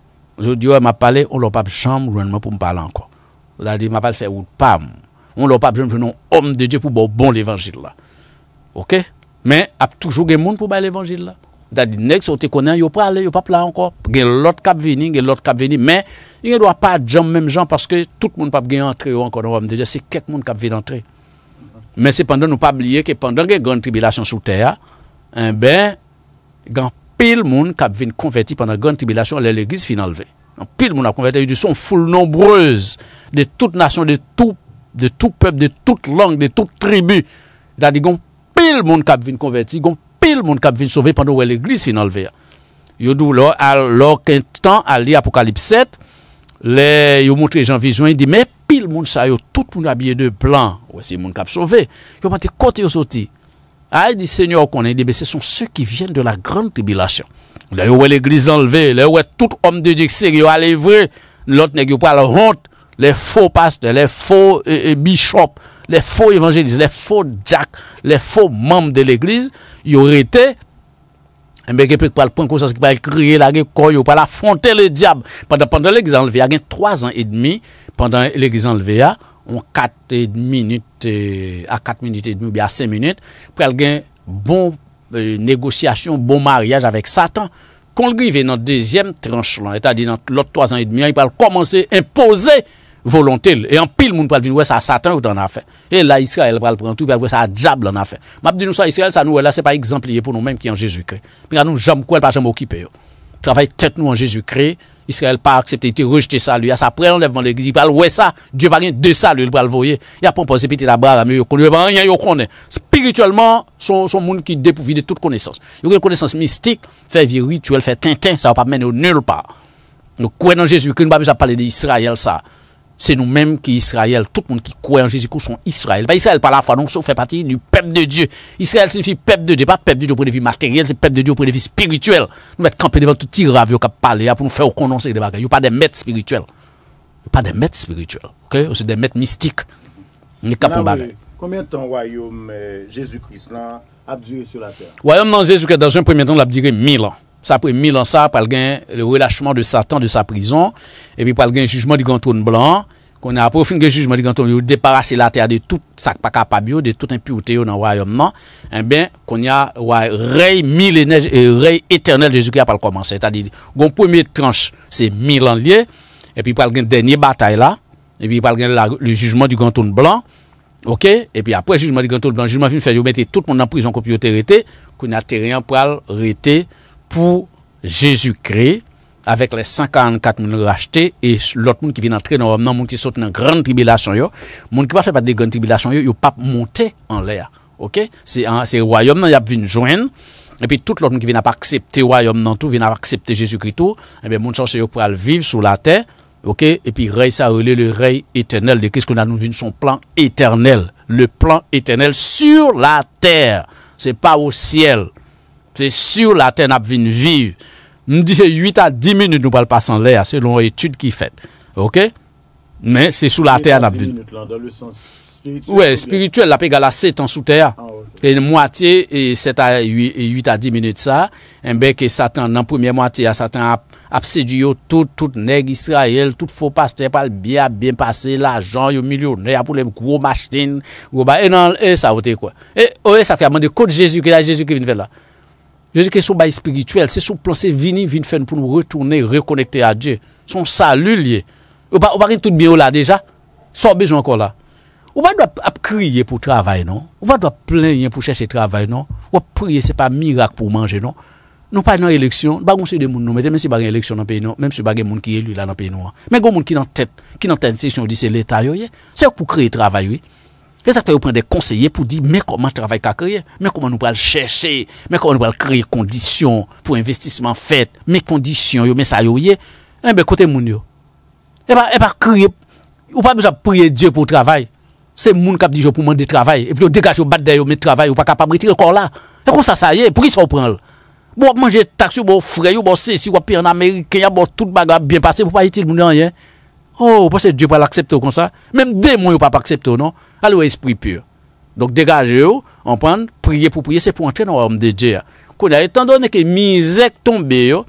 Diyo wap pale, ou lopap chanm, ou lopap chanm, ou lopap chanm, on l'a pas besoin de homme de Dieu pour bon, bon l'évangile là. OK Mais a toujours des monde pour bon l'évangile là. C'est-à-dire nèg sont te connaît, yo pas aller, peuvent pas là encore. Il y a l'autre il y a l'autre qui venir, mais il ne doit pas les mêmes gens parce que tout le monde pas entrer encore dans l'homme de Dieu, c'est quelques monde qui venir entrer. Mais c'est cependant nous pas oublier que pendant que grande tribulation sur terre, un eh ben grand pile monde qui venir converti pendant grande tribulation l'église finale. Pile monde a converti, ils sont foule nombreuse de toutes nations de tout de tout peuple, de toute langue, de toute tribu. C'est-à-dire pile monde qui vient convertir, qu'on pile monde qui vient sauver pendant que l'église vient enlever. Yo alors qu'un temps, à l'Apocalypse 7, les, yo montre Jean Vision, il dit, mais pile monde ça, yo, tout monde habillé de blanc. Ouais, c'est monde qui a sauvé. Yo dit, côté yo sorti. Ah, il dit, Seigneur, qu'on est, mais ce sont ceux qui viennent de la grande tribulation. Là, a l'église enlevée, là, a tout homme de Dieu sérieux, allé vrai, l'autre n'est pas la honte. le fo pastor, le fo bishop, le fo evangelist, le fo jack, le fo membe de l'Eglise, yorite, mbeke pek pa l'pon konsens ki pa l'kriye, la ge koyo, pa l'afronte le diabe. Pendan l'Eglise an l'VEA gen 3 ans et demi, pendant l'Eglise an l'VEA, an 4 et demi, euh, a 4 et demi ou bi a 5 minutes, pou al gen bon euh, negosyasyon, bon mariage avèk satan, kon l'grive nan dezyem tranche lan, et a di nan l'ot 3 ans et demi, an yi pa l'komanse impose volonté. Et en pile, moun pral dire, ouais, ça Satan ou t'en a fait. Et là, Israël pral prendre tout, puis ça diable en a fait. M'a dit nous ça, Israël, ça nous, là, c'est pas exemplier pour nous-mêmes qui en Jésus-Christ. Puis nous, jamais quoi, pas jamais occupé, travaille tête nous en Jésus-Christ. Israël pas accepté, il rejeté ça, lui. À sa de l'église, il pral, ouais, ça. Dieu pas rien de ça, lui, il pral voyer. Il a proposé petit la barre, mais il connaît rien, il spirituellement, Spirituellement, son, son monde qui dépourvu de toute connaissance. Il a une connaissance mystique, fait vie rituel, fait tintin, ça va pas mener nulle part. Nous croyons en Jésus-Christ, nous pas parler d'Israël, ça c'est nous-mêmes qui Israël. Tout le monde qui croit en Jésus-Christ sont Israël. Pas Israël par la foi, donc ça fait partie du peuple de Dieu. Israël signifie peuple de Dieu, pas peuple de Dieu au point de vue matériel, c'est peuple de Dieu au point de vue spirituel. Nous mettons camper devant tout tir qui parle hein, pour nous faire connaître des bagages. Il n'y a pas de maîtres spirituels. Il n'y a pas de maîtres spirituels. OK? C'est des maîtres mystiques. Combien de temps le royaume euh, Jésus-Christ a duré sur la terre? Le royaume dans Jésus-Christ, dans un premier temps, l'a duré 1000 ans. Sa apre 1000 ansa, pal gen le relachman de Satan de sa prison. Epi pal gen jujman di gantoun blan. Kon apro fin gen jujman di gantoun blan, yo deparase la te a de tout sakpaka pabyo, de tout impiwote yo nan rayonman. En eh ben, kon ya ray milenè, ray eternel de Jésus-Christ pal komanse. Tadi, gon pwemye tranche se 1000 ans liye. Epi pal gen denye batay la. Epi pal gen le jujman di gantoun blan. Ok? Epi apre jujman di gantoun blan, jujman fin fè yo mette tout mon nan prison kou pyo te rete, kon ya teryen pal rete, pour Jésus-Christ, avec les 144 000 rachetés et l'autre monde qui vient d'entrer dans le monde qui saute dans la grande tribulation, le monde qui ne faire pas de grande tribulation, il ne pas monter en l'air. Ok? C'est le royaume qui vient joindre. Et puis tout l'autre monde qui vient accepter le royaume dans tout, vient accepter Jésus-Christ tout, et eh bien, monde cherche pour vivre sur la terre. Ok? Et puis, le ça relève le règne éternel de Christ qu'on a nous vu son plan éternel. Le plan éternel sur la terre. C'est pas au ciel. Se sou la ten ap vin vive. M diye 8 a 10 minute nou pal pasan le a. Se lon etude ki fet. Ok? Men, se sou la ten ap vin. Ouè, spirituel la pe gala 7 ansou ter. E mwate, 7 a 8 a 10 minute sa. Mbeke satan nan premye mwate, a satan ap sedu yo tout, tout neg Israel, tout faux paste pal biya, bien pase, non, oh, la jan yo milyo, ne ap poule mkou mwache din, mwoba, enan, e sa wote kwa. E, oe, sa fè a mwande kou de Jezou, ki la Jezou ki vin vel la. Jésus-Christ est spirituel. C'est sous plan, c'est vini, faire pour nous retourner, reconnecter à Dieu. Son salut lié. On va va tout bien là déjà. Sans besoin encore là. On va doit crier pour travailler non? On va doit pleiner pour chercher travail, non? On va prier, c'est pas miracle pour manger, non? Nous pas dans élection, Bah, on sait des nous mais même si pas élection dans le pays, non? Même si pas des mounes qui est lui là dans le pays, non? Mais, gros, mounes qui n'en tête, qui n'en tête, si on dit c'est l'État, C'est pour créer travail, oui ça, tu prends des conseillers pour dire, mais comment travail qu'a créer? Mais comment nous le chercher? Mais comment nous va créer conditions pour investissement fait? Mais conditions, mais ça, y yé. Eh ben, côté mon yo. Eh ben, eh ben, créer, ou pas besoin de prier Dieu pour travail. C'est gens qui dit, je pour demander travail. Et puis, on dégage, on bat d'ailleurs, mais travail, ou pas capable de retirer encore là. Et comme ça, ça y est, pour qui ça prend? Bon, manger taxi, bon, frais, bon, c'est, si, ou en Amérique. américain, bon, tout bagage bien passé, pour pas y mon rien. Ou oh, pas se Diyo pa l'aksepto kon sa, menm demoun yo pa pa aksepto, non? A lou espri pur. Donk degaje yo, anpan, priye pou priye, se pou antren nou a oum de Diyo. Kou na etan donen ke mizèk tombe yo,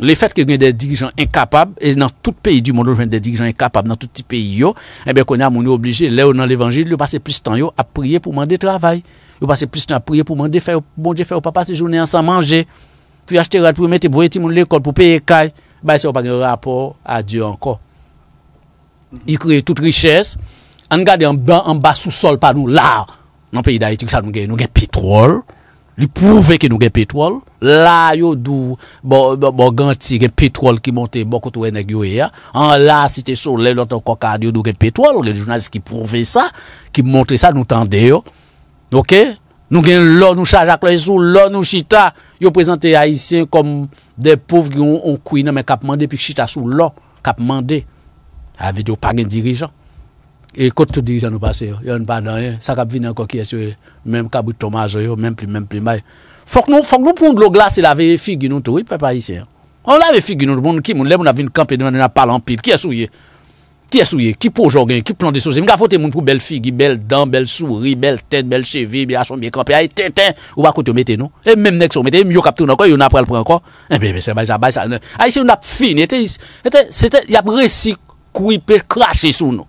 le fèt ke gen de dirijan enkapab, e nan tout peyi di mon nou gen de dirijan enkapab, nan tout ti peyi yo, e ben kou na moun yo oblije, le ou nan l'Evangile, yo pase plus tan yo a priye pou mande travay. Yo pase plus tan a priye pou mande fè, yo bon di fè ou pa pa se jounen ansan manje, pou yachte rad pou yon met yi kreye tout riches an gade an ba sou sol pa nou la nan pe yi da itik sa nou gen petrol li pouve ke nou gen petrol la yo dou bo ganti gen petrol ki monte bokotou ene gyowe ya an la si te sou le loto kokade yo dou gen petrol le jounalist ki pouve sa ki montre sa nou tende yo nou gen lò nou chajak lò e lò nou chita yo prezante a yi se kom de pouv yon kouine men kap mande pi chita sou lò kap mande A vide ou pagen dirijan. E kote tout dirijan ou pase yo. Yon pandan yon. Sa kap vin anko ki esyo. Mem kabou tomaj yo. Mem pli, mem pli may. Fok nou, fok nou pond lo glas. E lave fig yon tou. Yon pe pa yisi. On lave fig yon. Moun ki moun. Le moun ap vin kampen yon. Yon ap palan pil. Ki esou ye. Ki esou ye. Ki pojog en. Ki plan de sou. Mika fote moun pou bel fig. Bel dan, bel souri. Bel ten, bel chevi. Bi ason miye kampen. Ay ten, ten. Ou bako te omete nou. E men couille peut cracher sur nous.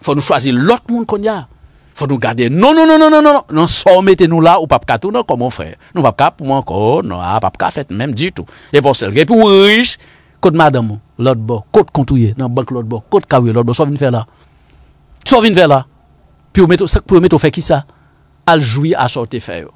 Faut nous choisir l'autre monde qu'on y a. Faut nous garder. Non, non, non, non, non, non, non. Non, sans mettre nous là, ou pas tout, non, comme mon ah, Nous, pas pour moi encore, non, pas qu'à fait, même du tout. Et pour celle qui est riche, côte madame, l'autre bord, côte contouillé, non, banque l'autre bord, côte carré, l'autre bord, venu faire là. Soit venu faire là. Puis, on met au, pour mettre au fait qui ça? Al jouir à sortir faire.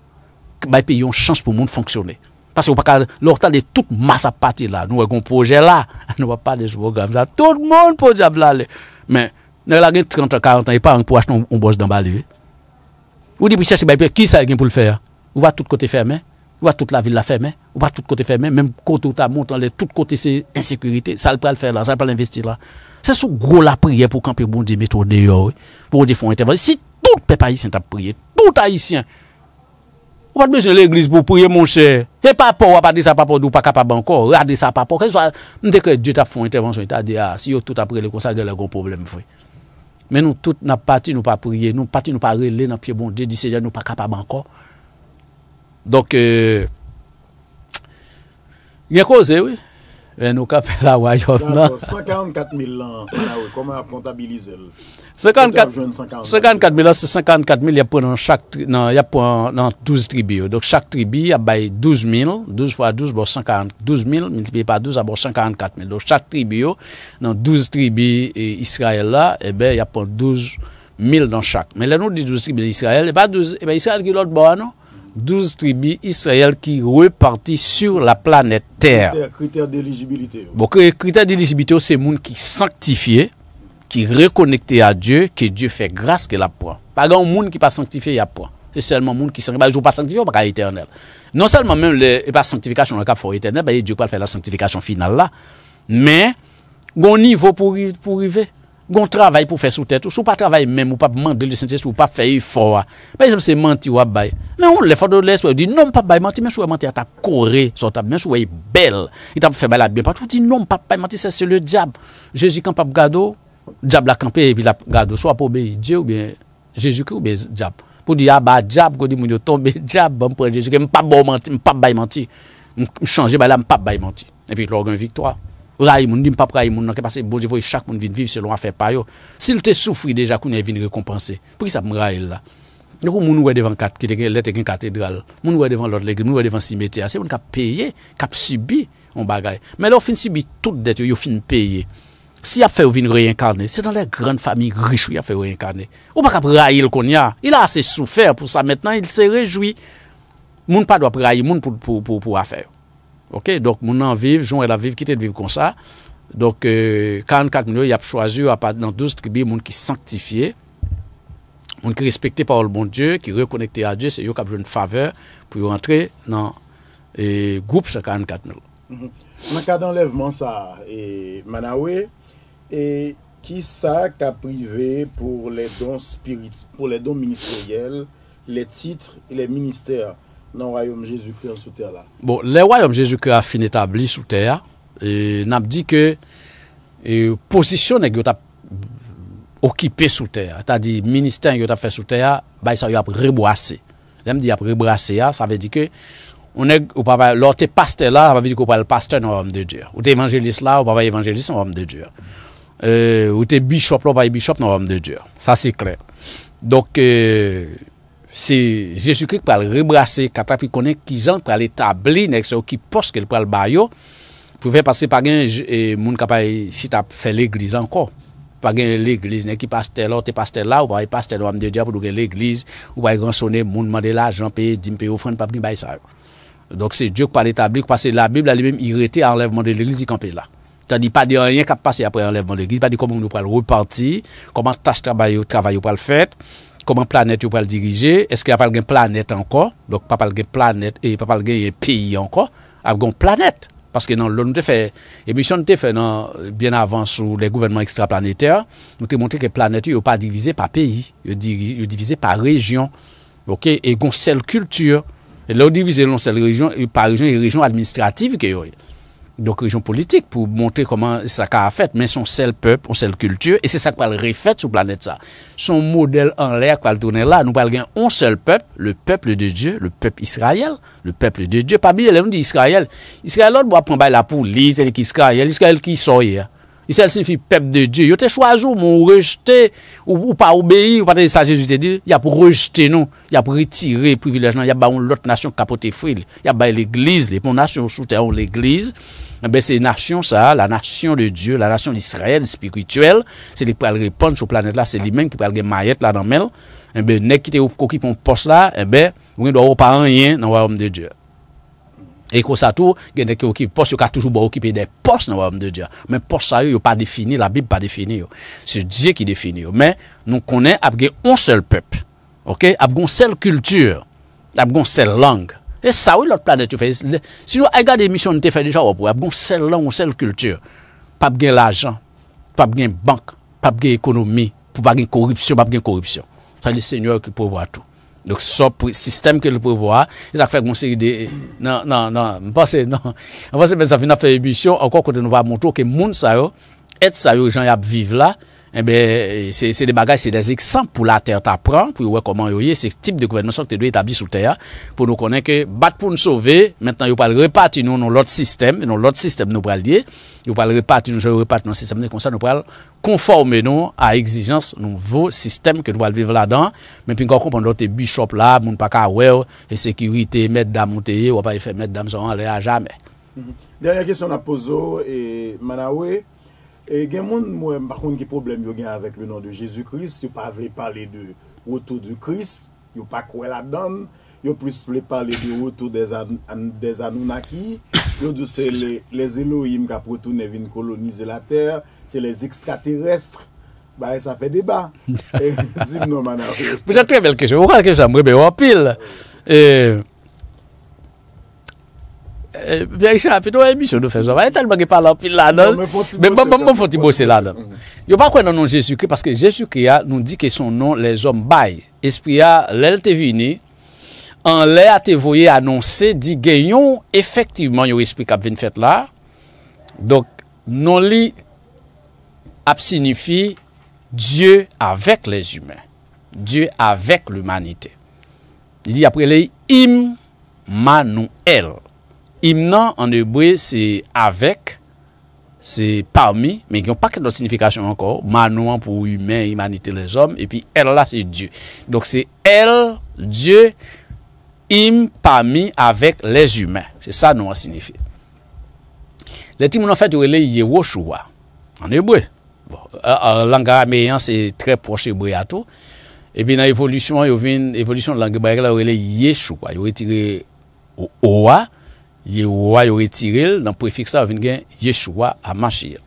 Bah, paye une chance pour le monde fonctionner. Pas yon pa kal, lor ta de tout mas apati la, nou wè gon proje la, nou wè pa de jwogam la, tout moun pou diab la le. Men, nou wè la gen 30 an, 40 an, yon pa an pou wach nou, yon boj dan bali. Ou di bichèche baype, ki sa yon gen pou l'fèr? Ou wè tout kote fèr men, ou wè tout la ville la fèr men, ou wè tout kote fèr men, menm kontou ta montan le, tout kote se insèkürite, sa l'pral fèr la, sa l'pral investi la. Se sou gro la priè pou kampi bon di metro de yon, pou di fon etè, si tout pe pa yi sènt ap priè, tout a yi sènt, Ou pat mèche lè glis pou prie moun chè. E pa po, ou pa di sa pa po, dè ou pa kapab anko. Ra di sa pa po. Mdè kè di ta foun intervensyon, ta di a, ah, si yo tout ap prie lè kon sa, dè lè kon problem fwe. Mè nou tout nap pati nou pa prie, nou pati nou pa rele lè nan piye bon, dè di sè dè nou pa kapab anko. Dok, yè ko zè wè. Ve eh, nou kape la wajov nan. 54.000 la, koma ap kontabilize l? 54.000 la, se 54.000 ya pou nan 12 tribi yo. Dok chak tribi, ya bay 12.000, 12 x 12, boz 12.000, mintipi pa 12, ya boz 144.000. Dok chak tribi yo, nan 12 tribi Israel la, e bay, ya pou 12.000 nan chak. Men lè nou di 12 tribi Israel, e bay, Israel ki lòt bo an nou? 12 tribus Israël qui repartit sur la planète Terre. Critère, d'éligibilité. Bon, critère d'éligibilité, c'est monde qui sanctifié, qui reconnecté à Dieu, que Dieu fait grâce qu'il a Pas grand monde qui pas sanctifié, il y a C'est seulement monde qui sanctifie. Bah, Je pas sanctifié, pas éternel. Non seulement même le, pas sanctification, le cas pour éternel, bah, Dieu peut faire la sanctification finale là. Mais, bon niveau pour, pour arriver gon travail pour faire sous tête ou sous pas travail même ou pas demander le Saint-Esprit ou pas faire effort ah. par exemple c'est menti ou bail non l'effort de l'esprit dit non pas bail menti, mais menti mentir t'a corée sur ta bien suis belle il t'a fait balade bien partout dit non pas bail mentir c'est le diable Jésus quand pas gado diable a campé et puis la gado soit pour obéir Dieu ou bien Jésus ou bien diable pour dire ah bah diable qu'on dit mon tomber diable bon pour Jésus que pas bon mentir pas bail mentir changer bail là pas bail mentir et puis l'organ victoire Rayi moun, dim pap rayi moun nan, kèpase bojivoy chak moun vin viv selon afe payo. Sil te soufri deja koun yon e vin rekompanse. Pou ki sap moun rayil la? Yon moun wè devan katedral, moun wè devan lot legri, moun wè devan simetea. Se moun kap peye, kap subi yon bagay. Men lò fin subi tout det yo, yo fin peye. Si ap fè ou vin reinkarne, se dan lè grande fami richou ap fè ou reinkarne. Ou pa kap rayil kon ya, il a ase soufer pou sa. Mètenan il se rejoui moun pa do ap rayi moun pou afer. Ok, donk moun nan viv, joun el aviv, kite el viv kon sa. Donk 44 nou, y ap chwazu ap ad nan 12 tribi moun ki sanctifiye. Moun ki respekte parol bon dieu, ki rekonekte a dieu, se yo kap joun faveur pou y rentre nan euh, goup se 44 nou. Maka dan lev man sa, mm-hmm. e, mana we, e, ki sa kaprive pou le don ministeriel, le titre, le minister? nan rayonm Jezoukè an souter la. Bon, le rayonm Jezoukè a fin etabli souter ya, nan ap di ke posisyon e gyo tap okipe souter ya, ta di, ministè an gyo tap fè souter ya, bay sa yon ap rebrase. Jèm di ap rebrase ya, ah, sa ve di ke ou ne, ou pa pa, lor te paste la, ap avi di ko pa el paste nan wèm de djèr. Euh, ou te evanjelis la, ou pa pa evanjelis nan wèm de djèr. Ou te bishop la, ou pa e bishop nan wèm de djèr. Sa se kre. Dok e... Euh, Se Jezoukrik pou al rebrase katap yi konen kizan pou al etabli nek se ou ki poske l pou al bayo, pou ven pase pa gen e, moun kapay si tap fe l eglize anko. Pa gen l eglize nek ki paste la ou te paste la ou pa yi paste la ou amde diya pou dou gen l eglize ou pa yi ransone moun mande la janpe, dimpe, ofren, papni, bay sa. Donk se Diyok pou al etabli, pou pase la Bibla li mèm yi rete a enlevman de l eglize di kanpe la. Ta di pa di anyen kap pase apre enlevman de l eglize, pa di komon nou pou al reparti, koman tas trabayou, trabayou pou al fet. Koman planet yo pa l dirije, eske apal gen planet anko, lòk pa pal gen planet, e pa pal gen peyi anko, ap gon planet. Paske nan lò nou te fe, e misyon nou te fe nan, bien avan sou le gouvenman ekstraplaneteur, nou te montre ke planet yo pa divize pa peyi, yo divize pa rejyon. Ok, e gon sel kultur, e lò divize lon sel rejyon, e pa rejyon, e rejyon administrativ ke yoye. donc région politique pour montrer comment ça a fait mais son seul peuple son seule culture et c'est ça qu'on va le sur planète ça son modèle en l'air qu'on va le tourner là nous parlons un seul peuple le peuple de Dieu le peuple Israël le peuple de Dieu bien les on dit Israël Israël on doit prendre la police Israël Israël qui sort il s'est signifie peuple de Dieu. Il a choisi ou mon rejeter ou, ou pas obéir ou pas ça Jésus t'a dit, il a pour rejeter non. il a pour retirer privilège non. il a pas une autre nation capoter fril. Il y a pas l'église, les nations sous terre l'église. Eh ben c'est nation ça, la nation de Dieu, la nation d'Israël spirituelle, c'est les pour répondre sur planète là, c'est lui-même qui peut des maillettes, là dans mel. Eh ben nek qui qu'on occupé en poste là, eh ben on doit pas rien dans le royaume de Dieu. Et comme ça tout, il y a des postes qui ont toujours occupé des postes dans le royaume de Dieu. Mais postes ça, ils pas défini, la Bible pas défini. C'est Dieu qui définit. Mais nous connaissons, un seul peuple. OK? Il une seule culture. Il une seule langue. Et ça, oui, l'autre planète, tu fais. Si nous regardons missions, nous fait déjà, oh, il y a une seule langue, une seule culture. Pas de l'argent, pas de banque, pas de économie, pas de corruption, pas de corruption. c'est le Seigneur qui voir tout. Sop sistem ke li pou vwa E zak fek monseri de Nan nan nan Mpase men zavina fek ebisyon Okon kote nou va mwoto ke moun sa yo Et sa yo jan yap vive la Eh se de bagaj se de zik san pou la ter ta pran Pou yo wè koman yo ye se tip de kouvenansyon Te do etabli sou ter Pou nou konen ke bat pou nou sove Mèntan yo pal repati nou nou lot sistem Nou lot sistem nou pral diye Yo pal repati nou jè repati nou sistem Nè konsan nou pral konforme nou a egzijans Nou vò sistem ke nou val vive la dan Mèn pi nkon konpon nou lot te bichop la Moun pa ka wèw E sekirite mèd dam ou teye Wè pa yè fè mèd dam so an lè a jame Dèlè kèson aposo Mèna wè E gen moun mwen bakoun ki problem yo gen avèk vè nan de Jésus Christ, yo pa vè palè de wotou du Christ, yo pa kouè la dan, yo plus vè palè de wotou des anounaki, yo du se les Elohim kap wotou nevin kolonize la ter, se les extraterrestre, ba e sa fè deba. Pou jè trè bel kèjè, ou kwa kèjè mwen mwen wapil. Yon pa kwen nan jesu kri, paske jesu kri a nou di ke son nan le zom bay, espri a lel te vini, an le a te voye anonsi, di genyon efektivman yo espri kap ven fet la, donk, non li ap sinifi die avèk le zume, die avèk l'umanite. Li apre li immanouel « Imna » en hébreu c'est avec c'est parmi mais il n'ont a pas de signification encore manouan pour humain humanité les hommes et puis elle là c'est Dieu donc c'est elle Dieu im parmi avec les humains c'est ça nous signifie le type en fait il les « Yehoshua en hébreu En euh, euh, langue araméen c'est très proche hébreu à tout et puis dans l'évolution il y a une évolution de langue hébreu là il est Yeshua il Oa. Ye wwa yo retiril, dan prefiksa yo vin gen Yechoua a Machia.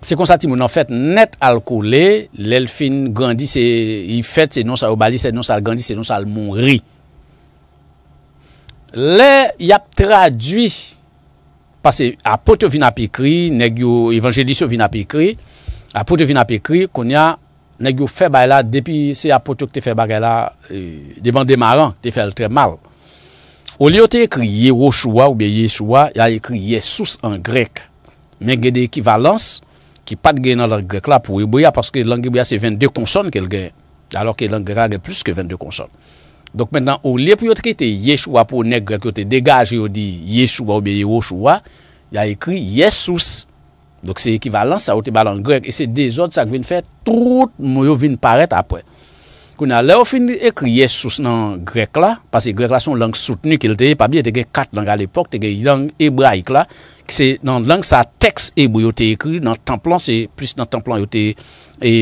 Se konsati moun an fet net al kou le, lel fin grandi se yi fet, se non sal obali, se non sal grandi, se non sal moun ri. Le yap tradwi, pase apote vin apikri, negyo evanjelisyo vin apikri, apote vin apikri, konya negyo febay la, depi se apote yo te febay la, e, deban demaran, te fel tre mal. Ou li yo te ekri Yechoua ou be Yechoua, ya ekri Yesous en grek. Men gen de ekivalans ki pat gen nan la grek la pou ebou ya, paske langi be ya se 22 konson ke l gen, alor ke langi be ya gen plus ke 22 konson. Donk men nan ou li pou yo te ki te Yechoua pou nek grek, yo te degaj yo di Yechoua ou be Yechoua, ya ekri Yesous. Donk se ekivalans sa ou te balan grek, se de zon sa ki vin fe trout mou yo vin paret apre. Kou na le ou fin ekriye sous nan grek la, pase grek la son lang soutenu ki lte epabli, te gen kat lang al epok, te gen lang ebraik la, ki se nan lang sa teks ebre yo te ekri, nan tan plan se, plus nan tan plan yo te e,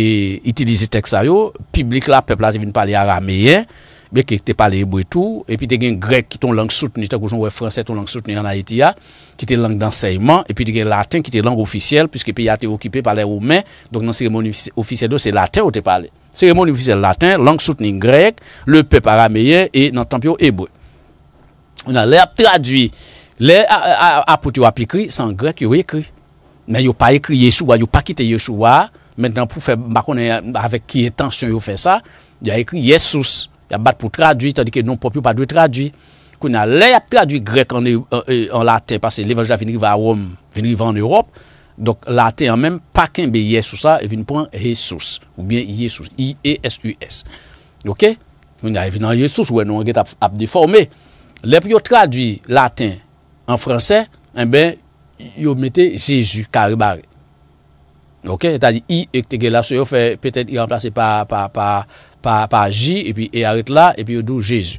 itilize teks a yo, publik la, pep la te vin pali arameyen, beke te pali ebre tou, e pi te gen grek ki ton lang soutenu, te kou son wè fransè ton lang soutenu yon ayeti ya, ki te lang d'enseyman, e pi te gen latin ki te lang ofisyel, pwiske pi a te okipe pali oumen, donk nan seremoni ofisyel do se latin yo te pali. C'est Cérémonie officielle latin, langue soutenue grecque, le peuple araméen et dans temple hébreu. On a l'air traduit. Les apôtres ont écrit, c'est en grec qu'ils ont écrit. Mais ils n'ont pas écrit Yeshua, ils n'ont pas quitté Yeshua. Maintenant, pour faire, bah, avec qui intention ils ont fait ça, ils ont écrit Yesus. Ils ont battu pour traduire, tandis que non propre pas de traduire. on a l'air traduit grec en, latin, parce que l'évangile va venir à Rome, venir en Europe. Donk, latin an men, paken be Yesousa, e vin pou an Yesous. Ou bien Yesous, I-E-S-U-S. E ok? Vina, e vin an Yesous, wè e nou an get ap diforme. Lè pou yo tradwi latin an fransè, en ben, yo mette Jezu karibare. Ok? Tadi, I ek tege la sou, yo fè, pètè, i renplase pa, pa, pa, pa, pa, pa, J, e pi, e arit la, e pi, yo dou Jezu.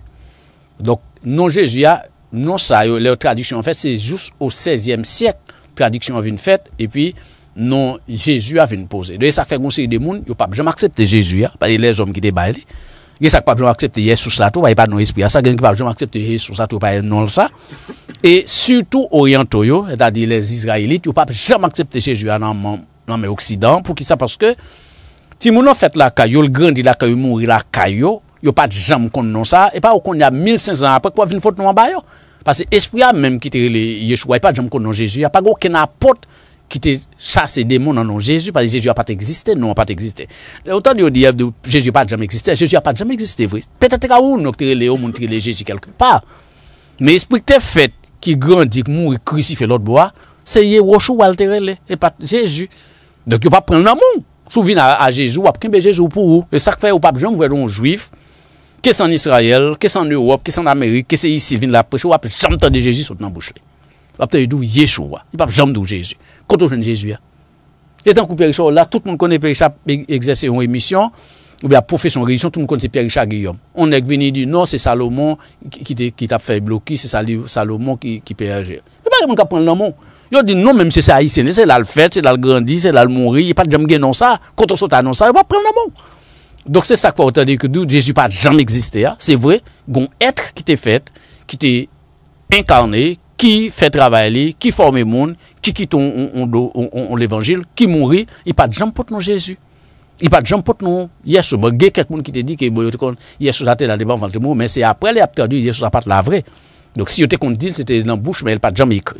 Donk, non Jezu ya, non sa yo, lè yo tradiksyon, an fè, se jous ou 16e sièk. traduction avait une fête et puis non Jésus avait une pose. de ça fait conseil des monde, yo pas jamais accepter Jésus hein, parce les hommes qui étaient baillé. Il ça pas jamais accepter Jésus là tout, pas pas non esprit. Ça gagne pas jamais accepter Jésus là tout, pas non ça. Et surtout orientaux yo, c'est-à-dire les israélites, yo pas jamais accepter Jésus hein, dans non mais occident pour qui ça parce que si mon fait la caillou, le grand la caillou, mourir la caillou, il a pas de jambes qu'on non ça, et pas qu'on y a 1500 ans après quoi, une faute non en bas, parce que l'esprit même qui te Yeshua, pas de connu Jésus, il n'y a pas aucun apôtre qui te chasse des démons non Jésus, parce que Jésus n'a pas existé, non, n'a pas existé. Autant de dire Jésus n'a pas jamais existé, Jésus n'a pas jamais existé, Peut-être qu'à qui nous montrer Jésus quelque part. Mais l'esprit que fait, qui grandit, qui mourit, crucifié l'autre bois, c'est Yeshua, et pas Jésus. Donc, il a pas prendre l'amour. Souvine à Jésus, à Jésus pour vous. Et ça fait pas pape Jean, vous un juif qu'est-ce en Israël, qu'est-ce en Europe, qu'est-ce en Amérique, qu'est-ce ici, vient la prêcher, ou après, jamais de Jésus sur dans bouche. Après, il n'y Yeshua, il pas jamais de Jésus. Quand on Jésus, hein. et tant que là, tout le monde connaît Père Richard exercer une émission, ou bien la son religion, tout le monde connaît Père Guillaume. On est venu du Nord, c'est Salomon qui t'a fait bloquer, c'est Salomon qui, qui peut agir. Il n'y a pas quelqu'un qui prend l'amont. c'est di nou c'est c'est se haisyen, c'est lal c'est là le grandi, se lal mounri, e pat jam gen non Quand on saute à de ça, qui pren la l'amour. Donc c'est ça qu'on autant dire que Jésus pas jamais existé. Hein. C'est vrai, un être qui est fait, qui est incarné, qui fait travailler, qui forme le monde, qui quitte l'évangile, qui mourit, il pas jamais pour Jésus. Il pas jamais pour nous il y a quelqu'un qui t'a dit que bon, Yeshua était là devant le mais c'est après les il n'a pas la vraie. Donc si était qu'on dit, c'était dans la bouche, mais il pas jamais écrit.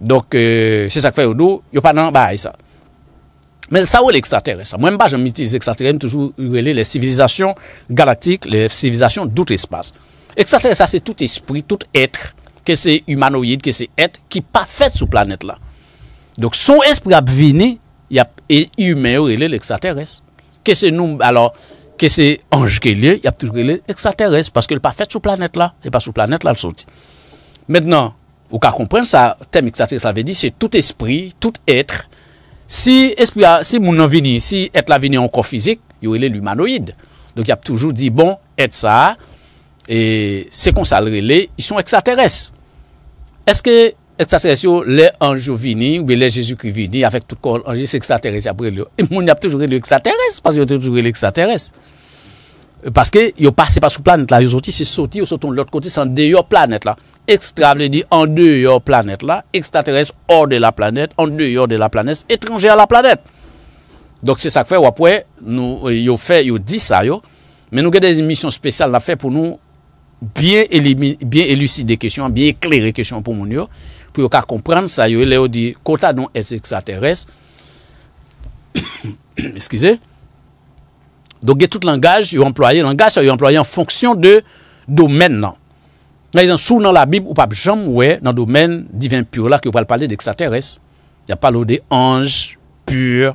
Donc euh, c'est ça que fait au dos, il pas dans ça. Mais ça, où est l'extraterrestre? Moi-même, pas, jen utiliser l'extraterrestre, toujours, toujours les les galactiques, les les civilisations espaces. Extraterrestre L'extraterrestre, c'est tout esprit, tout être, être, que humanoïde, que que être, être qui pas fait sur planète-là. Donc, son esprit Il vini, a humain yume ou rele l'extraterrestre. nous, alors que c'est ange, qui est ke il y a toujours l'extraterrestre, parce qu'il n'est pas fait sur la, là et planète-là, la là Maintenant, vous Maintenant, vous comprenez le thème extraterrestre ça veut dire c'est tout esprit, tout être. Si moun nan vini, si et la vini an kon fizik, yo ele l'umanoid. Donk yap toujou di, bon, et sa, e, se konsalre li, yon exateres. Eske exateres yo le anjou vini, ou be le jesu ki vini, avek tout kon anjou, se exateres apre li yo. E moun yap toujou re li exateres, pas yo toujou re li exateres. Paske yo pase paskou planet la, yo zoti se soti ou soton l'ot koti san deyo planet la. ekstra vle di an de yo planète la, ekstra teres or de la planète, an de yo or de la planète, etranje a la planète. Dok se sak fe wapwe, yo fe, yo di sa yo, men nou ge de zi misyon spesyal la fe pou nou, bien eluside kèchyon, bien ekleri kèchyon pou moun yo, pou yo ka komprende sa yo, yo le yo di kota don ekstra teres, eskize, dok ge tout langaj, yo employe langaj, yo employe an fonksyon de domen non. nan. Nou yon sou nan la bib ou pap jom wè nan domen divin pur. La ki ou pal pale de ekstrateres. Ya palo de anj pur.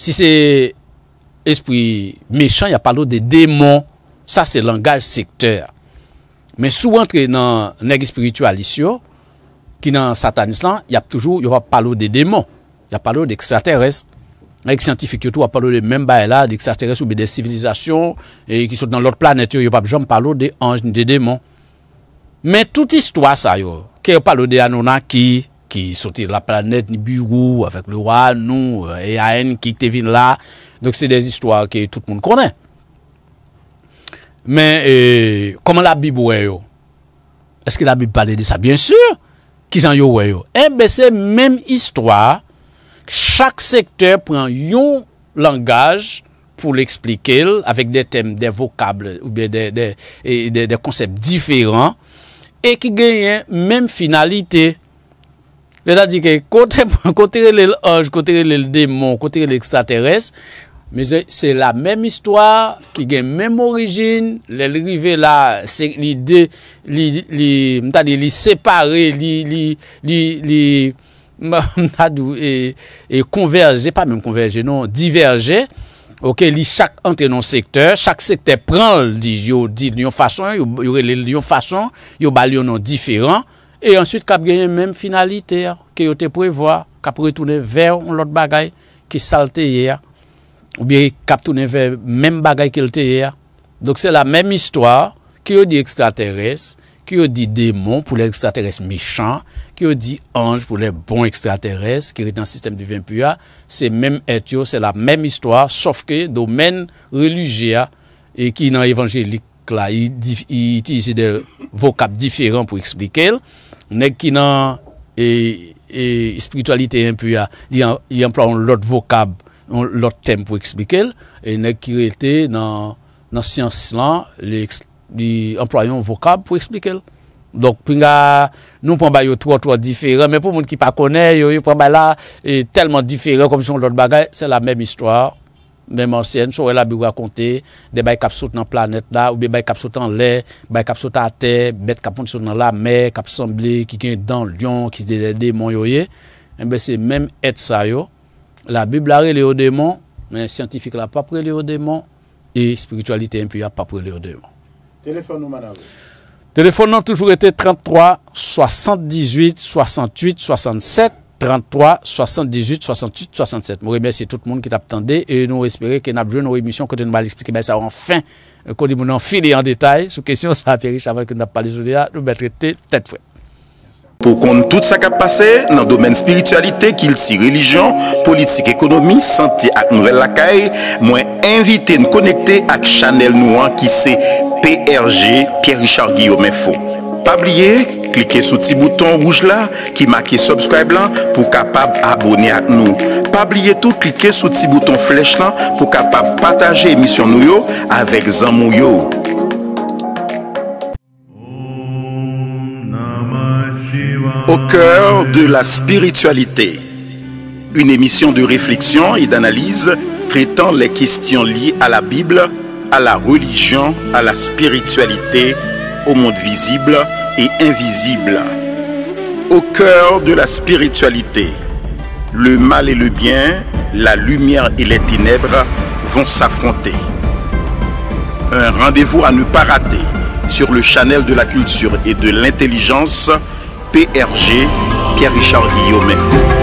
Si se espri mechant, ya palo de demon. Sa se langaj sektèr. Men sou entre nan neg espiritu alisyo, ki nan satanistan, ya palo de demon. Ya palo de ekstrateres. Ek scientifik yo tou, ya palo de men baela, de ekstrateres ou be de sivilizasyon, e ki sou nan lòt planètyo. Yo pap jom palo de anj, de demon. Men tout istwa sa yo. Ke yo palo de anona ki, ki soti la planet ni birou, avek le wa, nou, e a en, ki te vin la. Donk se de istwa ke tout moun konen. Men, e, koman la bib wè yo? Eske la bib pale de sa? Bien sur, ki jan yo wè yo. Ebe eh, se, menm istwa, chak sektè pren yon langaj pou l'explike l, avek de tem, de vokable, oube de konsep diferan, E ki genye menm finalite. Le ta di ke kote le orj, kote le demon, kote le extrateres. Me se se la menm istwa, ki genye menm orijin. Le rive la se li separe, li konverje, pa menm konverje, non diverje. Ok, li chak ante nou sektèr, chak sektèr pran li yo di lyon fachon, yo re li lyon fachon, yo ba lyon nou diferan, e answit kap genye menm finalite ya, ki yo te prevoa, kap re toune ver an lot bagay ki salteye ya, ou biye kap toune ver menm bagay ki lteye ya. Dok se la menm istwa, ki yo di extrateresk, ki ou di démon pou lèr ekstrateres mechant, ki ou di anj pou lèr bon ekstrateres, ki ou di nan sistem devin pou ya, se menm etyo, se la menm histwa, sofke domen relijia, e ki nan evanjelik la, yi itizye de vokab diferan pou eksplike l, nek ki nan espiritualite yin pou ya, yi anpla yon lot vokab, yon lot tem pou eksplike l, e nek ki rete nan siyans lan l ekstrateres, di employyon vokal pou eksplike l. Donk, pringa, nou pwamba yo 3-3 diferent, men pou moun ki pa kone, yo yo pwamba la, telman diferent komisyon lout bagay, se la menm histwa, menm ansyen, sou e la bi wakonte, de bay kapsout nan planet da, ou be bay kapsout an lè, bay kapsout an te, bet kapsout nan la mer, kapsout an blè, ki gen dan lyon, ki se de de de mon yo ye, menm se menm et sa yo, la bib la re leo de mon, menm scientifique la pa pre leo de mon, e spiritualite en pi ya pa pre leo de mon. Téléphone Téléphone a toujours été 33 78 68 67. 33 78 68 67. Je remercie tout le monde qui t'attendait et nous espérons que nous avons nos émissions que nous allons expliquer ben, ça enfin, euh, qu'on nous en en détail sur question ça, riche avant que nous parlions de nous mettre tête tête. Pou kon tout sa kap pase nan domen spiritualite ki il si religion, politik ekonomi, sante ak nouvel lakay, mwen invite n konekte ak chanel nou an ki se PRG Pierre Richard Guillaume Fou. Pabliye, klike sou ti bouton rouj la ki make subscribe la pou kapab abone ak nou. Pabliye tou, klike sou ti bouton flech la pou kapab pataje emisyon nou yo avek zan moun yo. cœur de la spiritualité, une émission de réflexion et d'analyse traitant les questions liées à la Bible, à la religion, à la spiritualité, au monde visible et invisible. Au cœur de la spiritualité, le mal et le bien, la lumière et les ténèbres vont s'affronter. Un rendez-vous à ne pas rater sur le channel de la culture et de l'intelligence PRG, Pierre-Richard Guillaume